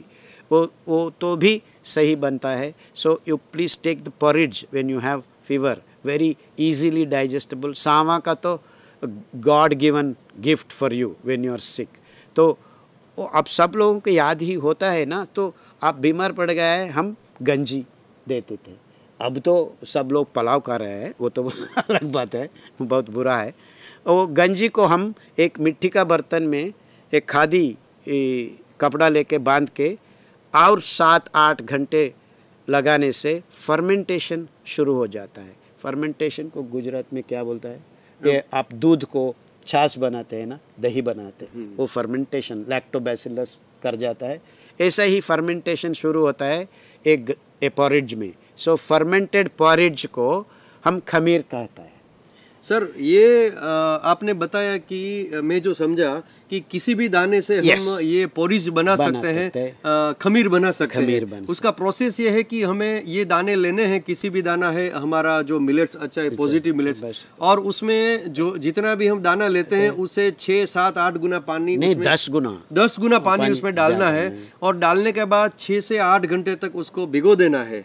वो वो तो भी सही बनता है so you please take the porridge when you have fever very easily digestible सामा का तो god given gift for you when you are sick तो अब सब लोगों को याद ही होता है ना तो आप बीमार पड़ गया है हम गंजी देते थे अब तो सब लोग पलाव कर रहे हैं वो तो *laughs* अलग बात है बहुत बुरा है वो गंजी को हम एक मिट्टी का बर्तन में एक खादी कपड़ा लेके बांध के और सात आठ घंटे लगाने से फर्मेंटेशन शुरू हो जाता है फर्मेंटेशन को गुजरात में क्या बोलता है हाँ। कि आप दूध को छाछ बनाते हैं ना दही बनाते हैं हम्म। वो फर्मेंटेशन लैक्टोबैसिलस कर जाता है ऐसा ही फर्मेंटेशन शुरू होता है एक ए पॉरिज में सो फर्मेंटेड पॉरिज को हम खमीर कहता है सर ये आपने बताया कि मैं जो समझा कि किसी भी दाने से yes. हम ये पोरिज बना, बना सकते हैं खमीर बना सकते हैं बन उसका प्रोसेस ये है कि हमें ये दाने लेने हैं किसी भी दाना है हमारा जो मिलेट्स अच्छा है पॉजिटिव अच्छा मिलेट्स और उसमें जो जितना भी हम दाना लेते हैं उसे छः सात आठ गुना पानी नहीं दस गुना दस गुना पानी उसमें डालना है और डालने के बाद छः से आठ घंटे तक उसको भिगो देना है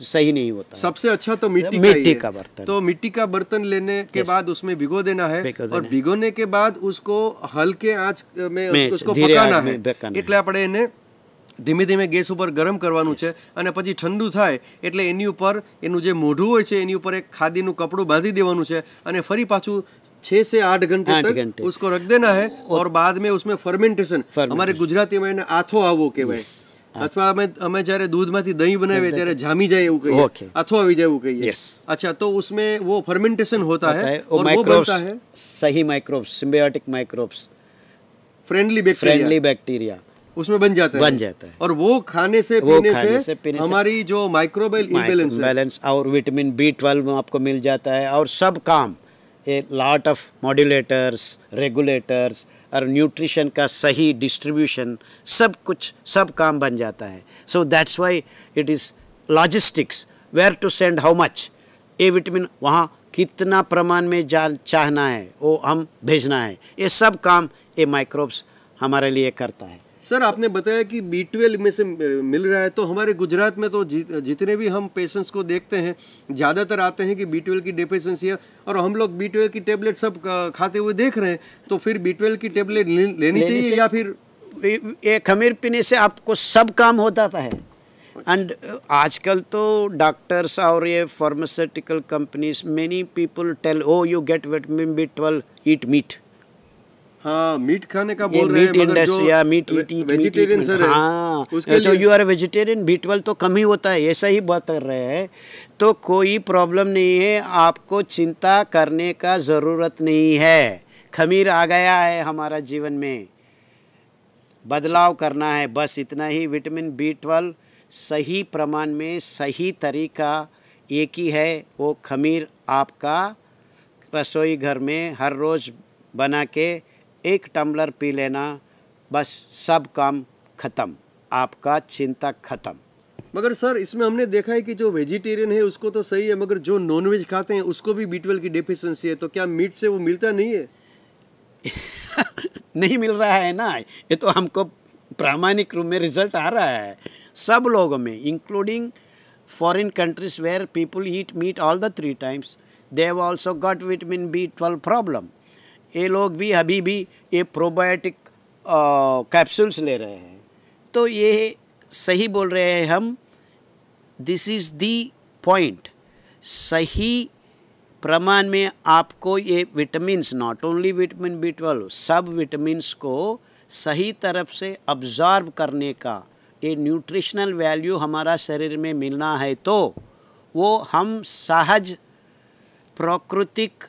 સહી નહી હોતા સૌથી અચ્છા તો માટી કા બર્તન તો માટી કા બર્તન લેને કે બાદ ઉસમે ભીગો દેના હે ઓર ભીગોને કે બાદ ઉસકો હલકે આંચ મે ઉસકો પકાના હે એટલે આપણે એને ધીમે ધીમે ગેસ ઉપર ગરમ કરવાનું છે અને પછી ઠંડુ થાય એટલે એની ઉપર એનું જે મોઢું હોય છે એની ઉપર એક ખાદી નું કપડું બાંધી દેવાનું છે અને ફરી પાછું 6 સે 8 કલાક તક ઉસકો રખ દેના હે ઓર બાદ મે ઉસમે ફર્મેન્ટેશન અમારે ગુજરાતી મેને આથો આવો કહેવાય અથવા અમે અમે જ્યારે दूधમાંથી दही बनावे ત્યારે જામી जाए એવું कहिए अथवा આવી જાય એવું कहिए यस अच्छा तो उसमें वो फर्मेंटेशन होता है और वो बनता है सही microbes symbiotic microbes friendly bacteria friendly bacteria उसमें बन जाता है बन जाता है और वो खाने से पीने, से, से पीने हमारी जो माइक्रोबाइल इम्बेलेंस बैलेंस और विटामिन बी आपको मिल जाता है और सब काम ये लॉट ऑफ मॉड्यूलेटर्स रेगुलेटर्स और न्यूट्रिशन का सही डिस्ट्रीब्यूशन सब कुछ सब काम बन जाता है so that's why it is logistics where to send how much a vitamin वहाँ कितना प्रमाण में जान चाहना है वो हम भेजना है ये सब काम ये माइक्रोब्स हमारे लिए करता है सर आपने बताया कि बी ट्वेल्व में से मिल रहा है तो हमारे गुजरात में तो जि, जितने भी हम पेशेंट्स को देखते हैं ज़्यादातर आते हैं कि बी ट्वेल्व की डिफिशेंसी है और हम लोग बी ट्वेल्व की टेबलेट सब खाते हुए देख रहे हैं तो फिर बी ट्वेल्व की टेबलेट लेनी, लेनी चाहिए या फिर ये खमीर पीने से आपको सब काम हो जाता है एंड आजकल तो डॉक्टर्स और ये pharmaceutical companies many people tell oh you get weight B twelve eat meat हाँ मीट खाने का बोल रहे हैं इंडस्ट्री या मीट वेजिटेरियन सर हाँ, हाँ तो जो यू आर वेजिटेरियन बी तो कम ही होता है ऐसा ही बात कर रहे हैं तो कोई प्रॉब्लम नहीं है आपको चिंता करने का ज़रूरत नहीं है खमीर आ गया है हमारा जीवन में बदलाव करना है बस इतना ही विटामिन बी ट्वेल्व सही प्रमाण में सही तरीका एक ही है वो खमीर आपका रसोई घर में हर रोज़ बना के एक टम्बलर पी लेना बस सब काम ख़त्म आपका चिंता ख़त्म मगर सर इसमें हमने देखा है कि जो वेजिटेरियन है उसको तो सही है मगर जो नॉनवेज खाते हैं उसको भी बी की डिफिशेंसी है तो क्या मीट से वो मिलता नहीं है *laughs* नहीं मिल रहा है ना ये तो हमको प्रामाणिक रूप में रिजल्ट आ रहा है सब लोगों में including countries where people eat meat all the three times they have have got vitamin B twelve problem ये लोग भी अभी भी ये प्रोबायोटिक कैप्सूल्स ले रहे हैं तो ये सही बोल रहे हैं हम दिस इज़ दी पॉइंट सही प्रमाण में आपको ये vitamins not only vitamin B twelve सब विटामिन्स को सही तरफ से अब्जॉर्ब करने का ये न्यूट्रिशनल वैल्यू हमारा शरीर में मिलना है तो वो हम सहज प्राकृतिक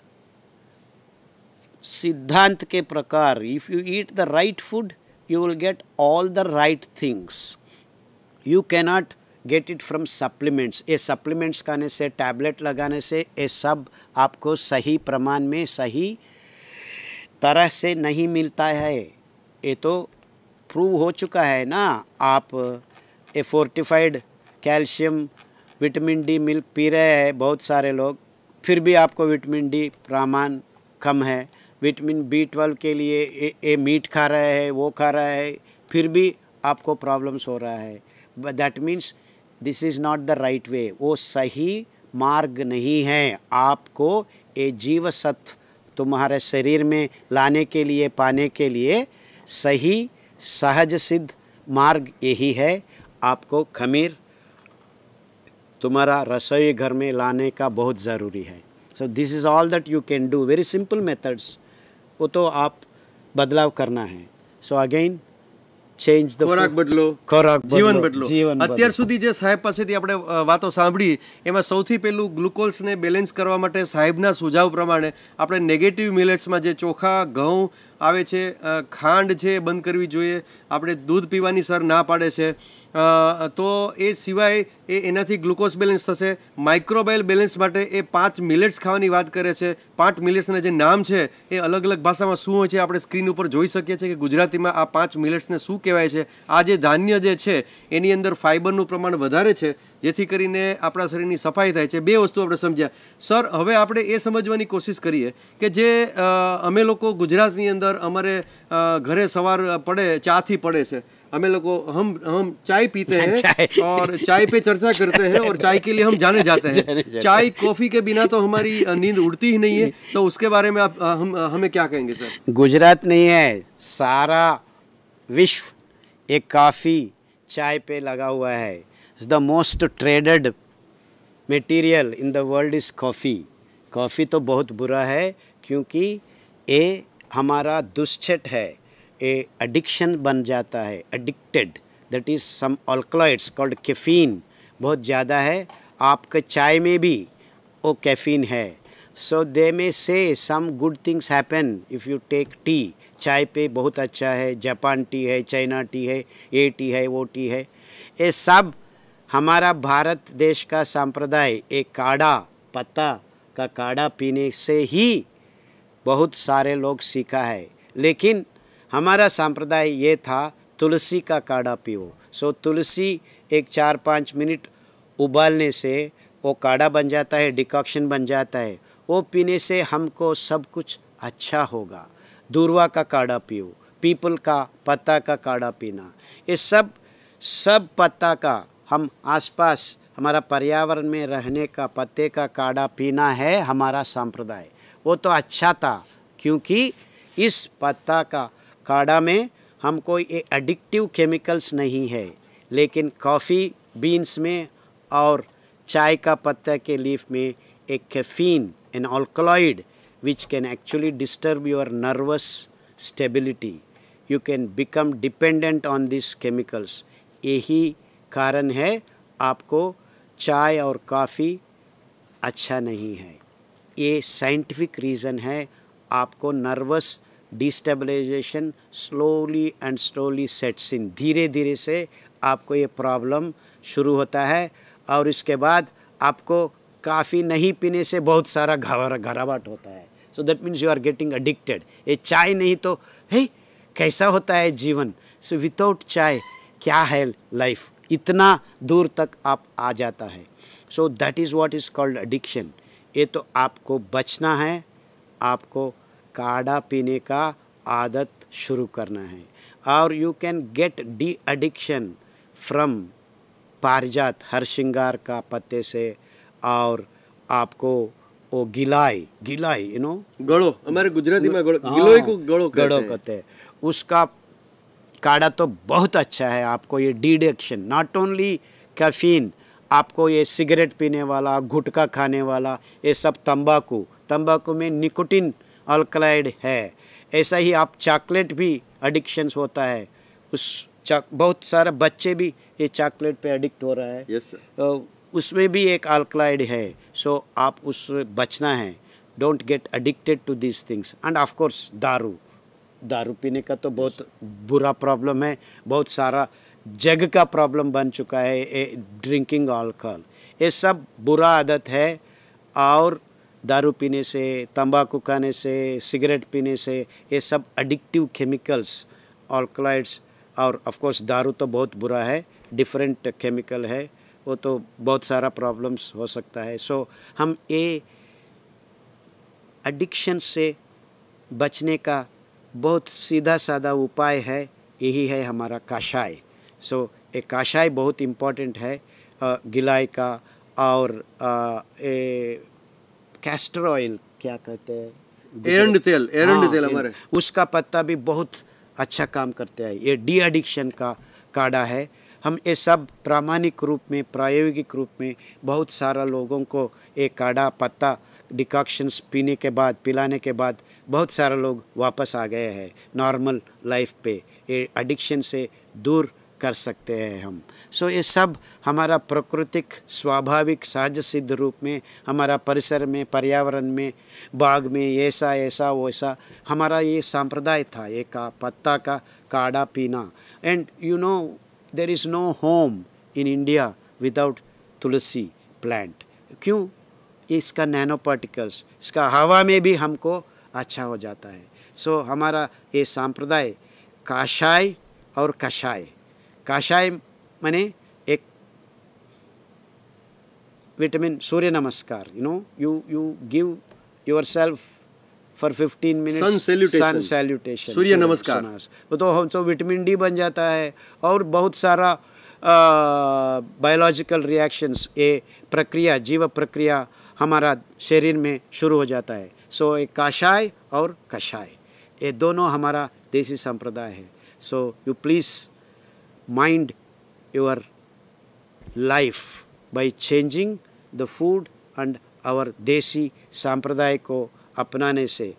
सिद्धांत के प्रकार if you eat the right food you will get all the right things you cannot get it from supplements ये सप्लीमेंट्स खाने से टैबलेट लगाने से ये सब आपको सही प्रमाण में सही तरह से नहीं मिलता है ये तो प्रूव हो चुका है ना आप ये fortified calcium vitamin D milk पी रहे हैं बहुत सारे लोग फिर भी आपको विटामिन डी प्रमाण कम है विटामिन बी ट्वेल्व के लिए ए, ए मीट खा रहा है वो खा रहा है फिर भी आपको प्रॉब्लम्स हो रहा है that means this is not the right way वो सही मार्ग नहीं है आपको ए जीव सत्व तुम्हारे शरीर में लाने के लिए पाने के लिए सही सहज सिद्ध मार्ग यही है आपको खमीर तुम्हारा रसोई घर में लाने का बहुत ज़रूरी है so this is all that you can do very simple methods वो तो आप બદલાવ કરના હે સો અગેન ચેન્જ ધ ખોરાક બદલો ખોરાક જીવન બદલો જીવન અત્યાર સુધી જે સાહેબ પાસેથી આપણે વાતો સાંભળી એમાં સૌથી પહેલું ગ્લુકોઝને બેલેન્સ કરવા માટે સાહેબના સુઝાવ પ્રમાણે આપણે નેગેટિવ મિલેટ્સમાં જે ચોખા ઘઉં આવે છે ખાંડ છે બંધ કરવી જોઈએ આપણે દૂધ પીવાની સર ના પાડે છે તો એ સિવાય એ એનાથી ગ્લુકોઝ બેલેન્સ થશે માઇક્રોબાયલ બેલેન્સ માટે એ પાંચ મિલેટ્સ ખાવાની વાત કરે છે પાંચ મિલેટ્સના જે નામ છે એ અલગ અલગ ભાષામાં શું હોય છે આપણે સ્ક્રીન ઉપર જોઈ શકીએ છીએ કે ગુજરાતીમાં આ પાંચ મિલેટ્સને શું કહેવાય છે આ જે ધાન્ય જે છે એની અંદર ફાઇબરનું પ્રમાણ વધારે છે જેથી કરીને આપણા શરીરની સફાઈ થાય છે બે વસ્તુ આપણે સમજ્યા સર હવે આપણે એ સમજવાની કોશિશ કરીએ કે જે અમે લોકો ગુજરાતની અંદર અમારે ઘરે સવાર પડે ચાથી પડે છે हमें लोगों हम हम चाय पीते हैं *laughs* चाय। और चाय पे चर्चा करते हैं और चाय के लिए हम जाने जाते हैं चाय कॉफी के बिना तो हमारी नींद उड़ती ही नहीं है तो उसके बारे में आप हम हमें क्या कहेंगे सर गुजरात नहीं है सारा विश्व एक काफ़ी चाय पे लगा हुआ है the most traded material in the world is coffee coffee तो बहुत बुरा है क्योंकि ये हमारा दुश्चट है ए एडिक्शन बन जाता है addicted that is some alkaloids called caffeine बहुत ज़्यादा है आपके चाय में भी वो कैफीन है सो दे में से some good things happen if you take tea चाय पे बहुत अच्छा है जापान टी है चाइना टी है ये टी है वो टी है ये सब हमारा भारत देश का संप्रदाय एक काढ़ा पत्ता का काढ़ा पीने से ही बहुत सारे लोग सीखा है लेकिन हमारा संप्रदाय ये था तुलसी का काढ़ा पियो सो तुलसी एक चार पाँच मिनट उबालने से वो काढ़ा बन जाता है डिकॉक्शन बन जाता है वो पीने से हमको सब कुछ अच्छा होगा दूरवा का काढ़ा पियो पीपल का पत्ता का काढ़ा पीना ये सब सब पत्ता का हम आसपास हमारा पर्यावरण में रहने का पत्ते का काढ़ा पीना है हमारा संप्रदाय वो तो अच्छा था क्योंकि इस पत्ता का काढ़ा में हम कोई एडिक्टिव केमिकल्स नहीं है लेकिन कॉफ़ी बीन्स में और चाय का पत्ता के लीफ में एक caffeine an alkaloid which can actually disturb your nervous stability you can become dependent on this chemicals यही कारण है आपको चाय और कॉफ़ी अच्छा नहीं है ये साइंटिफिक रीज़न है आपको nervous destabilization slowly and slowly sets in धीरे धीरे से आपको ये प्रॉब्लम शुरू होता है और इसके बाद आपको काफ़ी नहीं पीने से बहुत सारा घबरा घरावट होता है so that means you are getting addicted ये चाय नहीं तो हे कैसा होता है जीवन सो विदाउट चाय क्या है लाइफ इतना दूर तक आप आ जाता है so that is what is called addiction ये तो आपको बचना है आपको काढ़ा पीने का आदत शुरू करना है और you can get de-addiction from parijat हर श्रृंगार का पत्ते से और आपको वो गिलाई गिलाई यू नो गड़ो हमारे गुजराती में गड़ो हाँ, गिलोई को गड़ो गड़ो कहते हैं उसका काढ़ा तो बहुत अच्छा है आपको ये डिडक्शन नॉट ओनली कैफीन आपको ये सिगरेट पीने वाला गुटखा खाने वाला ये सब तंबाकू तंबाकू में निकोटिन अल्कलाइड है ऐसा ही आप चॉकलेट भी एडिक्शंस होता है उस बहुत सारे बच्चे भी ये चॉकलेट पे एडिक्ट हो रहा है yes, तो उसमें भी एक अल्कलाइड है सो so, आप उस बचना है don't get addicted to this things and of course दारू दारू पीने का तो बहुत yes. बुरा प्रॉब्लम है बहुत सारा जग का प्रॉब्लम बन चुका है ड्रिंकिंग अल्कोहल ये सब बुरा आदत है और दारू पीने से तंबाकू खाने से सिगरेट पीने से ये सब एडिक्टिव केमिकल्स ऑल्कलाइड्स और ऑफकोर्स दारू तो बहुत बुरा है डिफरेंट केमिकल है वो तो बहुत सारा प्रॉब्लम्स हो सकता है सो so, हम ये एडिक्शन से बचने का बहुत सीधा साधा उपाय है यही है हमारा काशाय सो so, ये काशाय बहुत इम्पॉर्टेंट है गिलाय का और ए कैस्टर ऑयल क्या कहते हैं एरंड तेल एरंड हाँ, तेल हमारे उसका पत्ता भी बहुत अच्छा काम करते हैं ये डी एडिक्शन का काढ़ा है हम ये सब प्रामाणिक रूप में प्रायोगिक रूप में बहुत सारा लोगों को ये काढ़ा पत्ता डिकॉक्शंस पीने के बाद पिलाने के बाद बहुत सारे लोग वापस आ गए हैं नॉर्मल लाइफ पे ये एडिक्शन से दूर कर सकते हैं हम सो ये सब हमारा प्राकृतिक स्वाभाविक सहज सिद्ध रूप में हमारा परिसर में पर्यावरण में बाग में ऐसा ऐसा वैसा हमारा ये सांप्रदाय था ये का पत्ता का काढ़ा पीना and you know there is no home in India without tulsi plant क्यों इसका नैनो पार्टिकल्स इसका हवा में भी हमको अच्छा हो जाता है सो so, हमारा ये सांप्रदाय काशाय और कषाय काशाय माने एक vitamin Surya Namaskar you know you you give yourself for fifteen minute sun salutation Surya Namaskar वो तो हम तो विटामिन डी बन जाता है और बहुत सारा बायोलॉजिकल रिएक्शंस ये प्रक्रिया जीव प्रक्रिया हमारा शरीर में शुरू हो जाता है सो so, एक काशाय और कषाय ये दोनों हमारा देसी संप्रदाय है so you please mind your life by changing the food and our desi सांप्रदाय को अपनाने से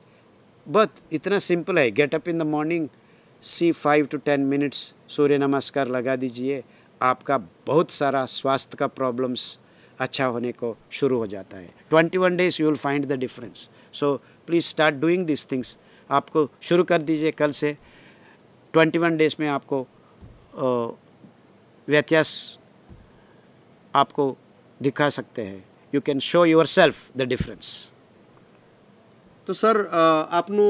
बट इतना सिंपल है get up in the morning see five to ten minutes Surya Namaskar लगा दीजिए आपका बहुत सारा स्वास्थ्य का प्रॉब्लम्स अच्छा होने को शुरू हो जाता है twenty one days you will find the difference so please start doing this things आपको शुरू कर दीजिए कल से ट्वेंटी वन डेज में आपको व्यत्यास आपको दिखा सकते हैं you can show yourself the difference तो सर आपनो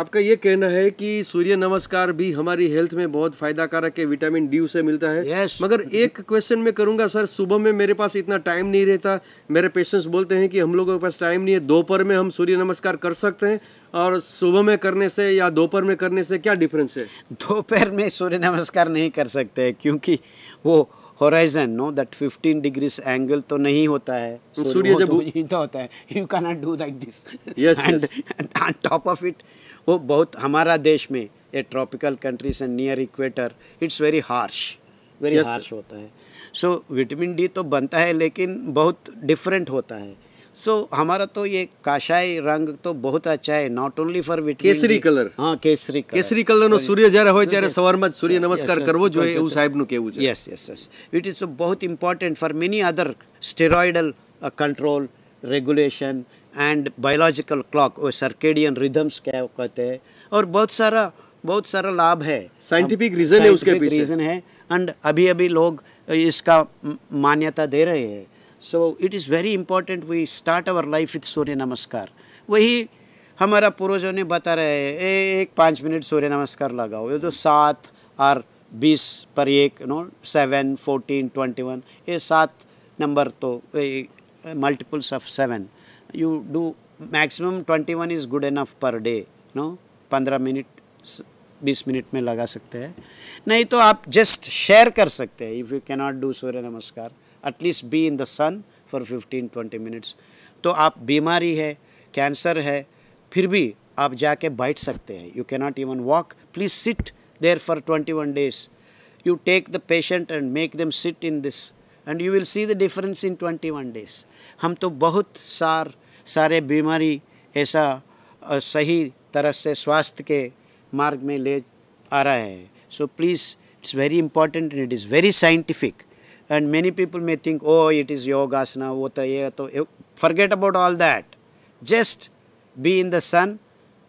आपका ये कहना है कि सूर्य नमस्कार भी हमारी हेल्थ में बहुत फायदा कारक है विटामिन डी उसे मिलता है yes. मगर एक क्वेश्चन मैं करूँगा सर सुबह में मेरे पास इतना टाइम नहीं रहता मेरे पेशेंट्स बोलते हैं कि हम लोगों के पास टाइम नहीं है दोपहर में हम सूर्य नमस्कार कर सकते हैं और सुबह में करने से या दोपहर में करने से क्या डिफरेंस है दोपहर में सूर्य नमस्कार नहीं कर सकते क्योंकि वो horizon no that 15 degrees angle तो नहीं होता है तो सूर्य जब तो होता है you can not do like this and on top of it वो बहुत हमारा देश में a tropical countries and near equator it's very harsh very harsh होता है सो विटामिन डी तो बनता है लेकिन बहुत डिफरेंट होता है सो so, हमारा तो ये काशाई रंग तो बहुत अच्छा है नॉट ओनली फॉर विटामिन केसरी कलर हां केसरी कलर केसरी कलर नो तो सूर्य जरा होय त्यारे सवार में सूर्य नमस्कार करवो जो है उ साहिब नु केवु छे yes yes yes it is so बहुत important for many other steroidal control regulation and biological clock वो सर्कैडियन रिदम्स क्या कहते हैं और बहुत सारा बहुत सारा लाभ है साइंटिफिक रीजन है उसके पीछे रीजन है एंड अभी अभी लोग इसका मान्यता दे रहे हैं so it is very important we start our life with Surya Namaskar वही हमारा पूर्वजों ने बता रहे हैं ए, एक पाँच मिनट सूर्य नमस्कार लगाओ ये तो सात और बीस पर एक no seven fourteen twenty one ये सात नंबर तो multiples of seven you do maximum twenty one is good enough per day no पंद्रह मिनट बीस मिनट में लगा सकते हैं नहीं तो आप जस्ट शेयर कर सकते हैं if you cannot do Surya Namaskar at least be in the sun for 15-20 minutes तो आप बीमारी है कैंसर है फिर भी आप जाके बैठ सकते हैं you cannot even walk please sit there for 21 days you take the patient and make them sit in this and you will see the difference in 21 days हम तो बहुत सार सारे बीमारी ऐसा सही तरह से स्वास्थ्य के मार्ग में ले आ रहा है so please it's very important and it is very scientific And many people may think, oh, it is yogasana, vata, yato. Forget about all that. Just be in the sun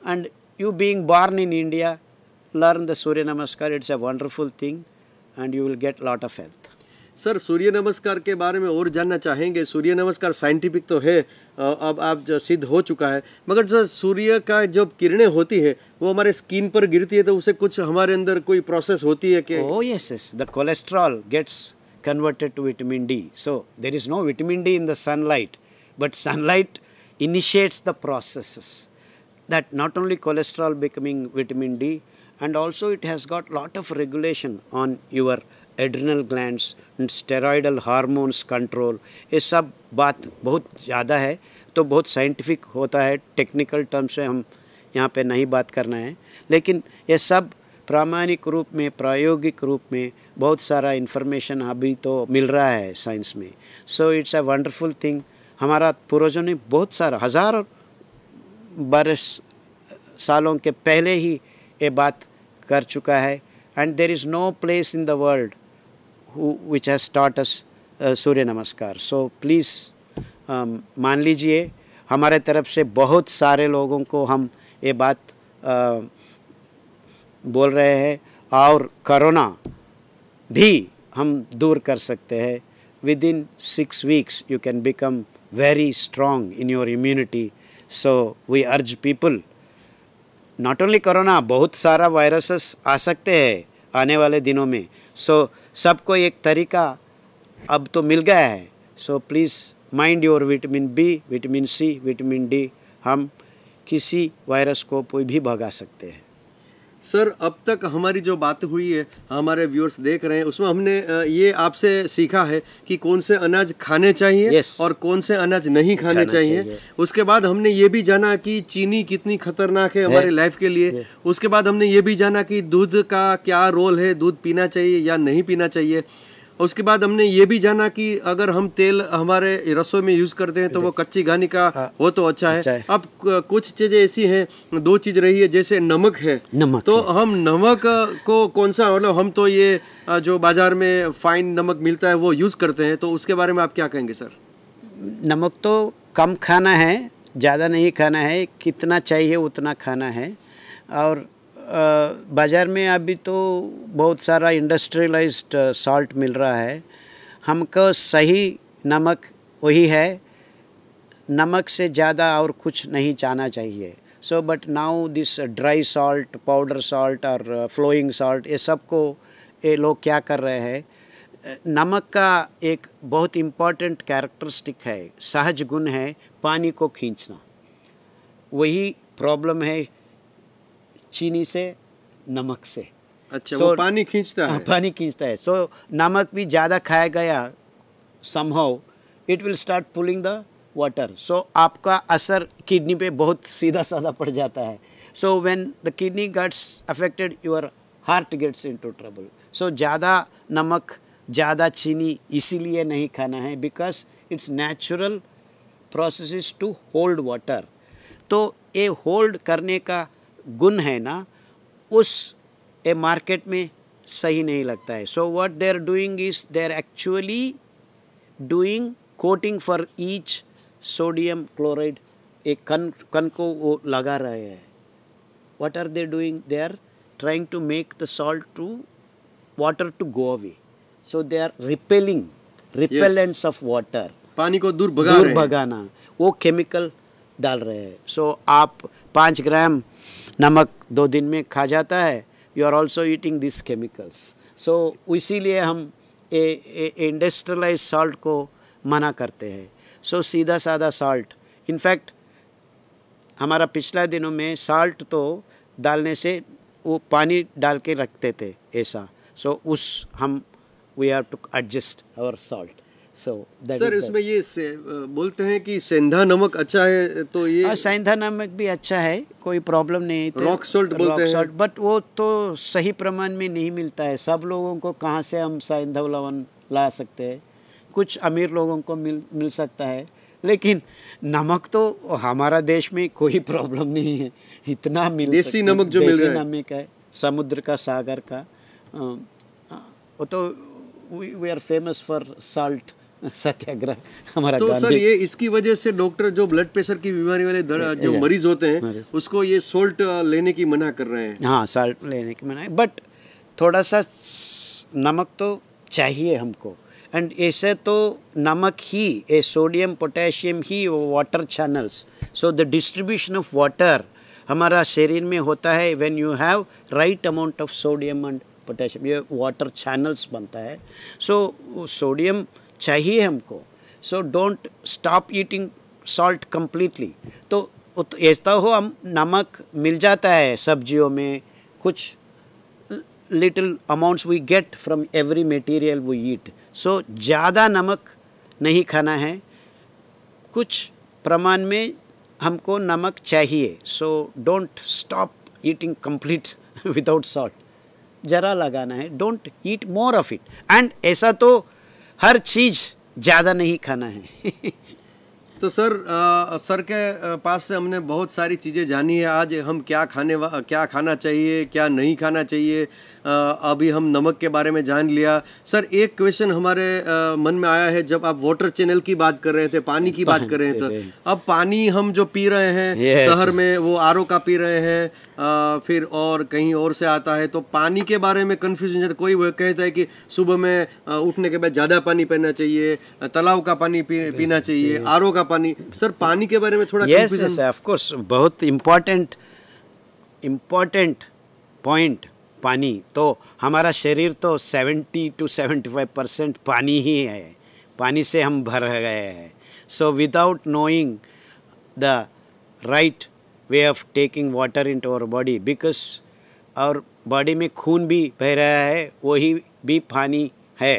and you being born in India, learn the Surya Namaskar. It's a wonderful thing and you will get lot of health. Sir Surya Namaskar के बारे में और जानना चाहेंगे सूर्य नमस्कार scientific तो है अब आप जो सिद्ध हो चुका है मगर जो सूर्य का जो किरणें होती है वो हमारे स्किन पर गिरती है तो उसे कुछ हमारे अंदर कोई प्रोसेस होती है कि oh yes yes the cholesterol gets converted to vitamin D. So, there is no vitamin D in the sunlight, but sunlight initiates the processes that not only cholesterol becoming vitamin D and also it has got lot of regulation on your adrenal glands and steroidal hormones control. ये सब बात बहुत ज़्यादा है तो बहुत scientific होता है technical terms से हम यहाँ पे नहीं बात करना है लेकिन ये सब प्रामाणिक रूप में प्रायोगिक रूप में बहुत सारा इन्फॉर्मेशन अभी तो मिल रहा है साइंस में so it's a wonderful thing हमारा पूर्वजों ने बहुत सारा हज़ार बरस सालों के पहले ही ये बात कर चुका है and there is no place in the world which has start us Surya Namaskar so please मान लीजिए हमारे तरफ से बहुत सारे लोगों को हम ये बात आ, बोल रहे हैं और करोना भी हम दूर कर सकते हैं within six weeks you can become very strong in your immunity so we urge people not only corona बहुत सारा वायरसेस आ सकते हैं आने वाले दिनों में सो so, सबको एक तरीका अब तो मिल गया है so please mind your vitamin B vitamin C vitamin D हम किसी वायरस को कोई भी भगा सकते हैं सर अब तक हमारी जो बात हुई है हमारे व्यूअर्स देख रहे हैं उसमें हमने ये आपसे सीखा है कि कौन से अनाज खाने चाहिए yes. और कौन से अनाज नहीं खाने, चाहिए।, चाहिए उसके बाद हमने ये भी जाना कि चीनी कितनी खतरनाक है हमारे लाइफ के लिए उसके बाद हमने ये भी जाना कि दूध का क्या रोल है दूध पीना चाहिए या नहीं पीना चाहिए उसके बाद हमने ये भी जाना कि अगर हम तेल हमारे रसोई में यूज़ करते हैं तो वो कच्ची घानी का हाँ, तो अच्छा है अच्छा अब कुछ चीज़ें ऐसी हैं दो चीज़ रही है जैसे नमक है नमक तो है। हम नमक को कौन सा मतलब हम तो ये जो बाज़ार में फाइन नमक मिलता है वो यूज़ करते हैं तो उसके बारे में आप क्या कहेंगे सर नमक तो कम खाना है ज़्यादा नहीं खाना है कितना चाहिए उतना खाना है और बाज़ार में अभी तो बहुत सारा इंडस्ट्रियलाइज्ड सॉल्ट मिल रहा है हमको सही नमक वही है नमक से ज़्यादा और कुछ नहीं चाहना चाहिए so but now this dry salt powder salt और फ्लोइंग सॉल्ट ये सबको ये लोग क्या कर रहे हैं नमक का एक बहुत इम्पॉर्टेंट कैरेक्टरिस्टिक है सहज गुण है पानी को खींचना वही प्रॉब्लम है चीनी से नमक से अच्छा so, वो पानी खींचता हाँ, है पानी खींचता है सो so, नमक भी ज़्यादा खाया गया संभव it will start pulling the water so आपका असर किडनी पे बहुत सीधा साधा पड़ जाता है so when the kidney gets affected your heart gets into trouble so ज़्यादा नमक ज़्यादा चीनी इसीलिए नहीं खाना है because it's natural process to hold water तो ये होल्ड करने का गुण है ना उस ए मार्केट में सही नहीं लगता है so what they are doing is they are actually doing coating for each sodium chloride एक कन कन को वो लगा रहे हैं what are they doing they are trying to make the salt to water to go away so they are repelling repellents of water पानी को दूर भगा दूर भगाना वो केमिकल डाल रहे हैं सो so, आप पाँच ग्राम नमक दो दिन में खा जाता है you are also eating this chemicals so इसीलिए हम इंडस्ट्रियलाइज सॉल्ट को मना करते हैं सो so, सीधा साधा सॉल्ट इनफैक्ट हमारा पिछला दिनों में साल्ट तो डालने से वो पानी डाल के रखते थे ऐसा सो so, उस हम we have to adjust our salt so sir इसमें ये से, बोलते हैं कि सेंधा नमक अच्छा है तो ये हाँ, सेंधा नमक भी अच्छा है कोई प्रॉब्लम नहीं है रॉक सॉल्ट बोलते हैं बट वो तो सही प्रमाण में नहीं मिलता है सब लोगों को कहाँ से हम सेंधा लवन ला सकते हैं कुछ अमीर लोगों को मिल मिल सकता है लेकिन नमक तो हमारा देश में कोई प्रॉब्लम नहीं है इतना मिल देसी नमक जो मिल रहा है नमक है समुद्र का सागर का वो तो we are famous for salt satyagraha हमारा तो सर ये इसकी वजह से डॉक्टर जो ब्लड प्रेशर की बीमारी वाले जो मरीज होते हैं उसको ये सोल्ट uh, लेने की मना कर रहे हैं हाँ सॉल्ट लेने की मना बट थोड़ा सा नमक तो चाहिए हमको एंड ऐसे तो नमक ही ए सोडियम पोटेशियम ही water channels so the distribution of water हमारा शरीर में होता है when you have right amount of sodium and potassium ये वाटर चैनल्स बनता है सो सोडियम so, चाहिए हमको so don't stop eating salt completely तो ऐसा हो हम नमक मिल जाता है सब्जियों में कुछ little amounts we get from every material we eat so ज़्यादा नमक नहीं खाना है कुछ प्रमाण में हमको नमक चाहिए so don't stop eating complete without salt ज़रा लगाना है don't eat more of it and ऐसा तो हर चीज़ ज़्यादा नहीं खाना है तो सर आ, सर के पास से हमने बहुत सारी चीज़ें जानी है आज हम क्या खाने क्या खाना चाहिए क्या नहीं खाना चाहिए अभी हम नमक के बारे में जान लिया सर एक क्वेश्चन हमारे मन में आया है जब आप वाटर चैनल की बात कर रहे थे पानी की बात कर रहे थे अब पानी हम जो पी रहे हैं शहर में वो आर का पी रहे हैं फिर और कहीं और से आता है तो पानी के बारे में कन्फ्यूजन है कोई कहता है कि सुबह में उठने के बाद ज़्यादा पानी पीना चाहिए तालाब का पानी पीना चाहिए आर का पानी सर पानी के बारे में थोड़ा ऑफ़ कोर्स बहुत इम्पॉर्टेंट इम्पॉर्टेंट पॉइंट पानी तो हमारा शरीर तो seventy two seventy five percent पानी ही है पानी से हम भर गए हैं so without knowing the right way of taking water into our body because और बॉडी में खून भी बह रहा है वही भी पानी है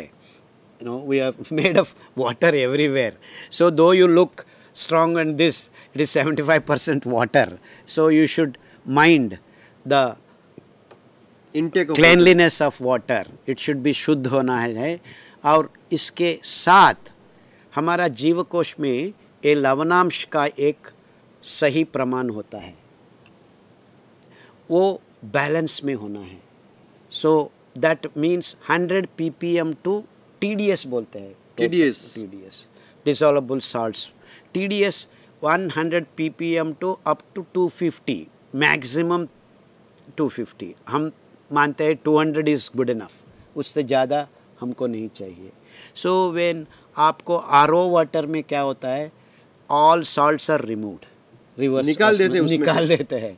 no we are made of water everywhere so though you look strong and this it is seventy five percent water so you should mind the intake cleanliness of water it should be शुद्ध होना है और इसके साथ हमारा जीवकोश में ये लवनांश का एक सही प्रमाण होता है वो बैलेंस में होना है so that means 100 ppm to TDS बोलते हैं TDS TDS one hundred TDS 100 ppm to up to 250 maximum 250 हम मानते हैं two hundred is good enough उससे ज़्यादा हमको नहीं चाहिए सो so वेन आपको आर वाटर में क्या होता है all salts are remove reverse निकाल देते हैं निकाल देते हैं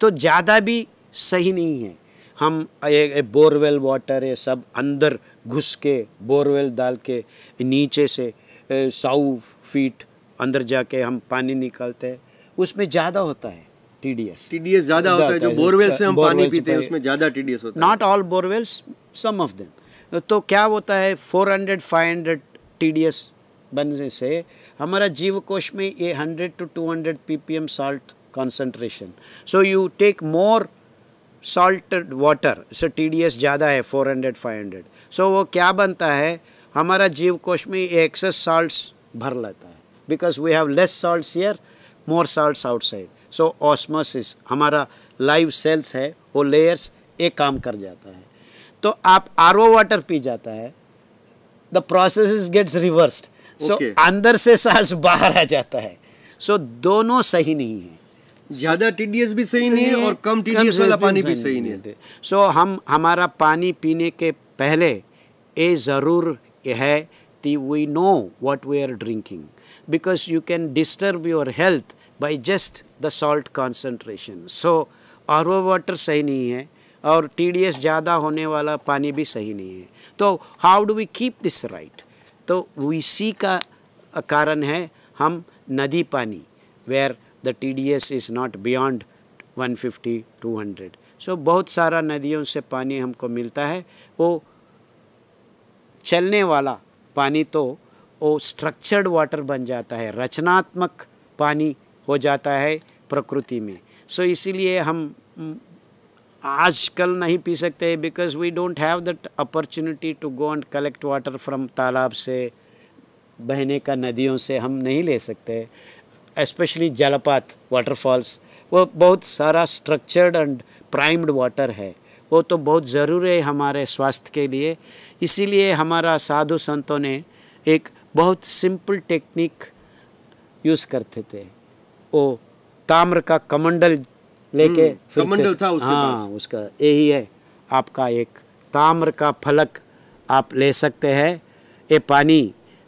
तो ज़्यादा भी सही नहीं है हम ये, बोरवेल वाटर ये सब अंदर घुस के बोरवेल डाल के नीचे से सौ फीट अंदर जाके हम पानी निकालते हैं उसमें ज़्यादा होता है टीडीएस टीडीएस ज्यादा होता है जो बोरवेल से हम पानी पीते हैं उसमें ज्यादा टीडीएस होता है not all borewells some of them तो क्या होता है 400 500 टीडीएस बनने से हमारा जीवकोश में ये 100 to 200 ppm salt concentration so you take more salted water so TDS ज़्यादा है 400 500. So वो क्या बनता है हमारा जीवकोश में ये एक्सेस साल्ट भर लेता है because we have less salt here more salt outside so osmosis हमारा लाइव सेल्स है वो लेयर्स एक काम कर जाता है तो आप आर वाटर पी जाता है the process gets reversed so अंदर से सांस बाहर आ जाता है सो so, दोनों सही नहीं है ज्यादा टीडीएस भी सही नहीं है और कम टीडीएस वाला पानी भी सही नहीं है सो so, हम हमारा पानी पीने के पहले ए ज़रूर है कि we know what we are drinking because you can disturb your health by just the salt concentration so our water सही नहीं है और टी ज़्यादा होने वाला पानी भी सही नहीं है तो how do we keep this right तो इसी का कारण है हम नदी पानी where the T D S is not beyond 150 200 so so, बहुत सारा नदियों से पानी हमको मिलता है वो चलने वाला पानी तो वो स्ट्रक्चर्ड वाटर बन जाता है रचनात्मक पानी हो जाता है प्रकृति में सो so इसीलिए हम आजकल नहीं पी सकते because we don't have that opportunity to go and collect water from तालाब से बहने का नदियों से हम नहीं ले सकते एस्पेशली जलपात वाटरफॉल्स वो बहुत सारा स्ट्रक्चर्ड एंड प्राइम्ड वाटर है वो तो बहुत ज़रूरी है हमारे स्वास्थ्य के लिए इसीलिए हमारा साधु संतों ने एक बहुत सिंपल टेक्निक यूज़ करते थे वो ताम्र का कमंडल लेके हम्म, कमंडल था उसके हाँ पास। उसका यही है आपका एक ताम्र का फलक आप ले सकते हैं ये पानी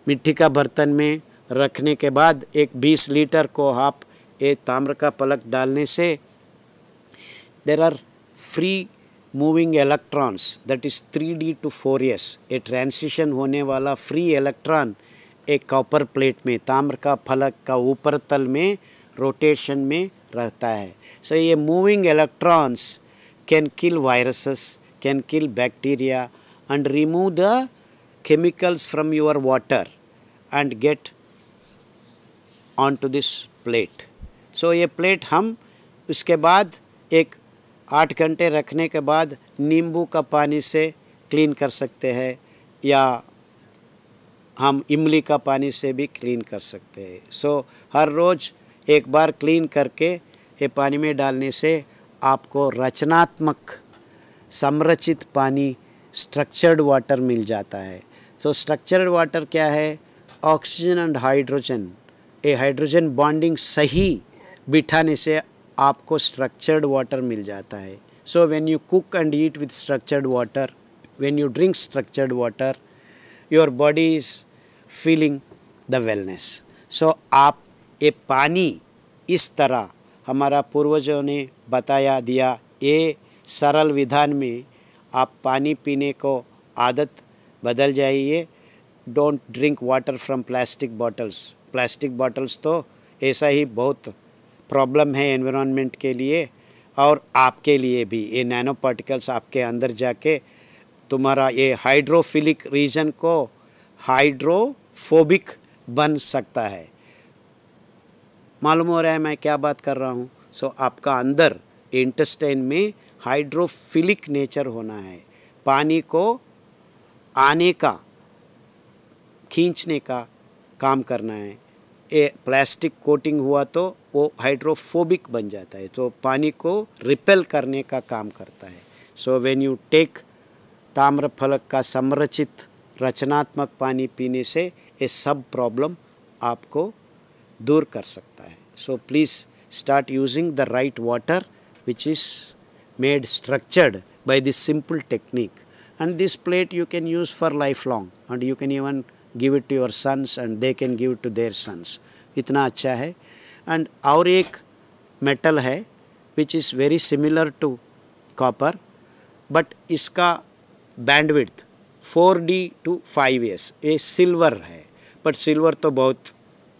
मिट्टी का बर्तन में रखने के बाद एक 20 लीटर को आप ये ताम्र का पलक डालने से there are free moving electrons that is three D to four S ये ट्रांसिशन होने वाला फ्री इलेक्ट्रॉन एक कॉपर प्लेट में ताम्र का फलक का ऊपर तल में रोटेशन में रहता है सो so, ये moving electrons can kill viruses can kill bacteria and remove the chemicals from your water and get on to this plate so ये प्लेट हम उसके बाद एक आठ घंटे रखने के बाद नींबू का पानी से क्लीन कर सकते हैं या हम इमली का पानी से भी क्लीन कर सकते हैं सो so, हर रोज़ एक बार क्लीन करके ये पानी में डालने से आपको रचनात्मक संरचित पानी स्ट्रक्चर्ड वाटर मिल जाता है सो स्ट्रक्चर्ड वाटर क्या है ऑक्सीजन एंड हाइड्रोजन ये हाइड्रोजन बॉन्डिंग सही बिठाने से आपको स्ट्रक्चर्ड वाटर मिल जाता है so when you cook and eat with structured water when you drink structured water your body is feeling the wellness so आप ये पानी इस तरह हमारा पूर्वजों ने बताया दिया ये सरल विधान में आप पानी पीने को आदत बदल जाइए don't drink water from plastic bottles plastic bottles तो ऐसा ही बहुत प्रॉब्लम है एनवायरनमेंट के लिए और आपके लिए भी ये नैनो पार्टिकल्स आपके अंदर जाके तुम्हारा ये हाइड्रोफिलिक रीजन को हाइड्रोफोबिक बन सकता है मालूम हो रहा है मैं क्या बात कर रहा हूँ सो so, आपका अंदर इंटस्टेन में हाइड्रोफिलिक नेचर होना है पानी को आने का खींचने का काम करना है ए प्लास्टिक कोटिंग हुआ तो वो हाइड्रोफोबिक बन जाता है तो पानी को रिपेल करने का काम करता है सो वेन यू टेक ताम्रफलक का संरचित रचनात्मक पानी पीने से ये सब प्रॉब्लम आपको दूर कर सकता है so please start using the right water which is made structured by this simple technique and this plate you can use for life long and you can even give it to your sons and they can give it to their sons इतना अच्छा है and और एक metal है which is very similar to copper but इसका bandwidth four D to five S ये silver है but silver तो बहुत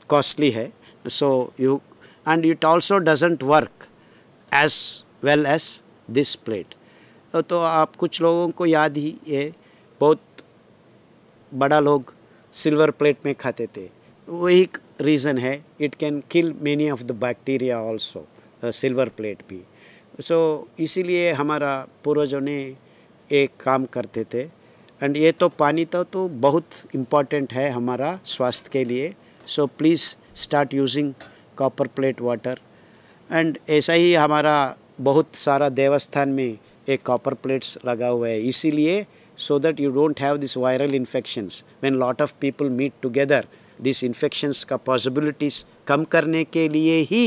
कॉस्टली है so you and it also doesn't work as well as this plate तो आप कुछ लोगों को याद ही ये बहुत बड़ा लोग सिल्वर प्लेट में खाते थे वही रीज़न है it can kill many of the bacteria also silver plate भी सो so, इसीलिए हमारा पूर्वजों ने एक काम करते थे एंड ये तो पानी तो तो बहुत इम्पॉर्टेंट है हमारा स्वास्थ्य के लिए so please start using copper plate water and ऐसा ही हमारा बहुत सारा देवस्थान में एक कॉपर प्लेट्स लगा हुआ है इसीलिए so that you don't have this viral infections when lot of people meet together this infections का पॉसिबिलिटीज कम करने के लिए ही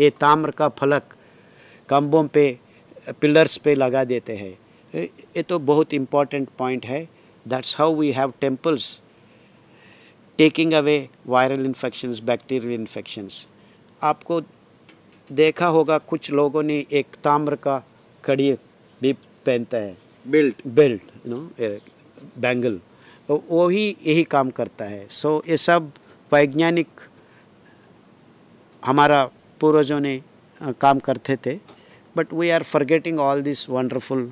ये ताम्र का फलक कम्बों पे पिलर्स पे लगा देते हैं ये तो बहुत इम्पॉर्टेंट पॉइंट है that's how we have temples taking away viral infections bacterial infections आपको देखा होगा कुछ लोगों ने एक ताम्र का कड़ी भी पहनता है बेल्ट बेल्ट नो बैंगल वो ही यही काम करता है सो so, ये सब वैज्ञानिक हमारा पूर्वजों ने काम करते थे but we are forgetting all this wonderful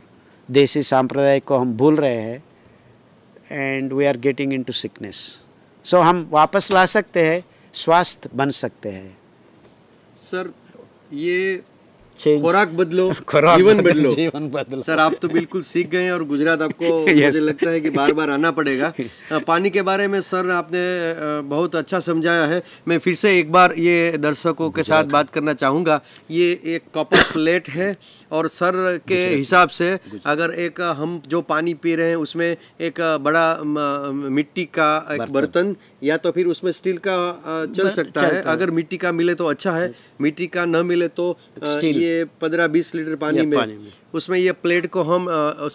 desi सांप्रदाय को हम भूल रहे हैं and we are getting into sickness so हम वापस ला सकते हैं स्वास्थ्य बन सकते हैं सर ये खुराक बदलो *laughs* जीवन बदलो जीवन बदलो सर आप तो बिल्कुल सीख गए हैं और गुजरात आपको *laughs* yes. मुझे लगता है कि बार बार आना पड़ेगा *laughs* पानी के बारे में सर आपने बहुत अच्छा समझाया है मैं फिर से एक बार ये दर्शकों के साथ बात करना चाहूँगा ये एक कॉपर प्लेट है और सर के हिसाब से अगर एक हम जो पानी पी रहे हैं उसमें एक बड़ा मिट्टी का एक बर्तन या तो फिर उसमें स्टील का चल सकता है अगर मिट्टी का मिले तो अच्छा है मिट्टी का न मिले तो ये पंद्रह बीस लीटर पानी में उसमें ये प्लेट को हम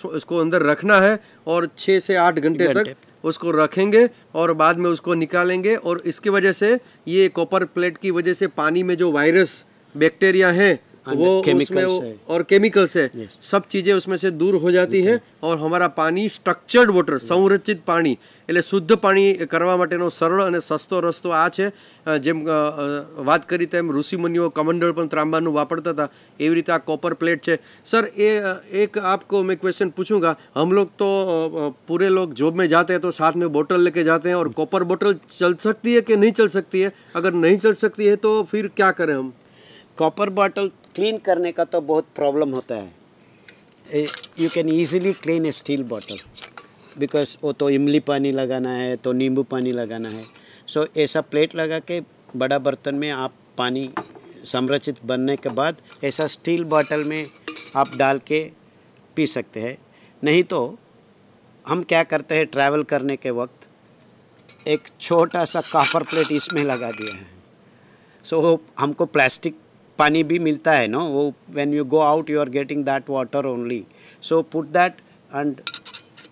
उसको अंदर रखना है और छः से आठ घंटे तक उसको रखेंगे और बाद में उसको निकालेंगे और इसकी वजह से ये कॉपर प्लेट की वजह से पानी में जो वायरस बैक्टीरिया हैं वो और केमिकल्स है सब चीजें उसमें से दूर हो जाती हैं और हमारा पानी स्ट्रक्चर्ड वाटर संरचित पानी એટલે શુદ્ધ પાણી કરવા માટેનો સરળ અને સસ્તો રસ્તો આ છે જેમ વાત કરી તેમ રુસી મનીઓ કમંડળ પણ ટ્રાંબાનો વાપરતા હતા એવી રીતે આ કોપર પ્લેટ છે સર એ એક આપકો મે ક્વેશ્ચન પૂછુંગા હમ લોગ તો પૂરે લોગ જોબ મે જાતે તો સાથ મે બોટલ લેકે જાતે હે ઓર કોપર બોટલ ચલ સકતી હે કે નહીં ચલ સકતી હે અગર નહીં ચલ સકતી હે તો ફિર ક્યા કરે હમ કોપર બોટલ क्लीन करने का तो बहुत प्रॉब्लम होता है you can easily clean a steel bottle because वो तो इमली पानी लगाना है तो नींबू पानी लगाना है सो so, ऐसा प्लेट लगा के बड़ा बर्तन में आप पानी संरचित बनने के बाद ऐसा स्टील बॉटल में आप डाल के पी सकते हैं नहीं तो हम क्या करते हैं ट्रैवल करने के वक्त एक छोटा सा काफर प्लेट इसमें लगा दिया है सो so, हमको प्लास्टिक पानी भी मिलता है नो वो when you go out you are getting that water only so put that and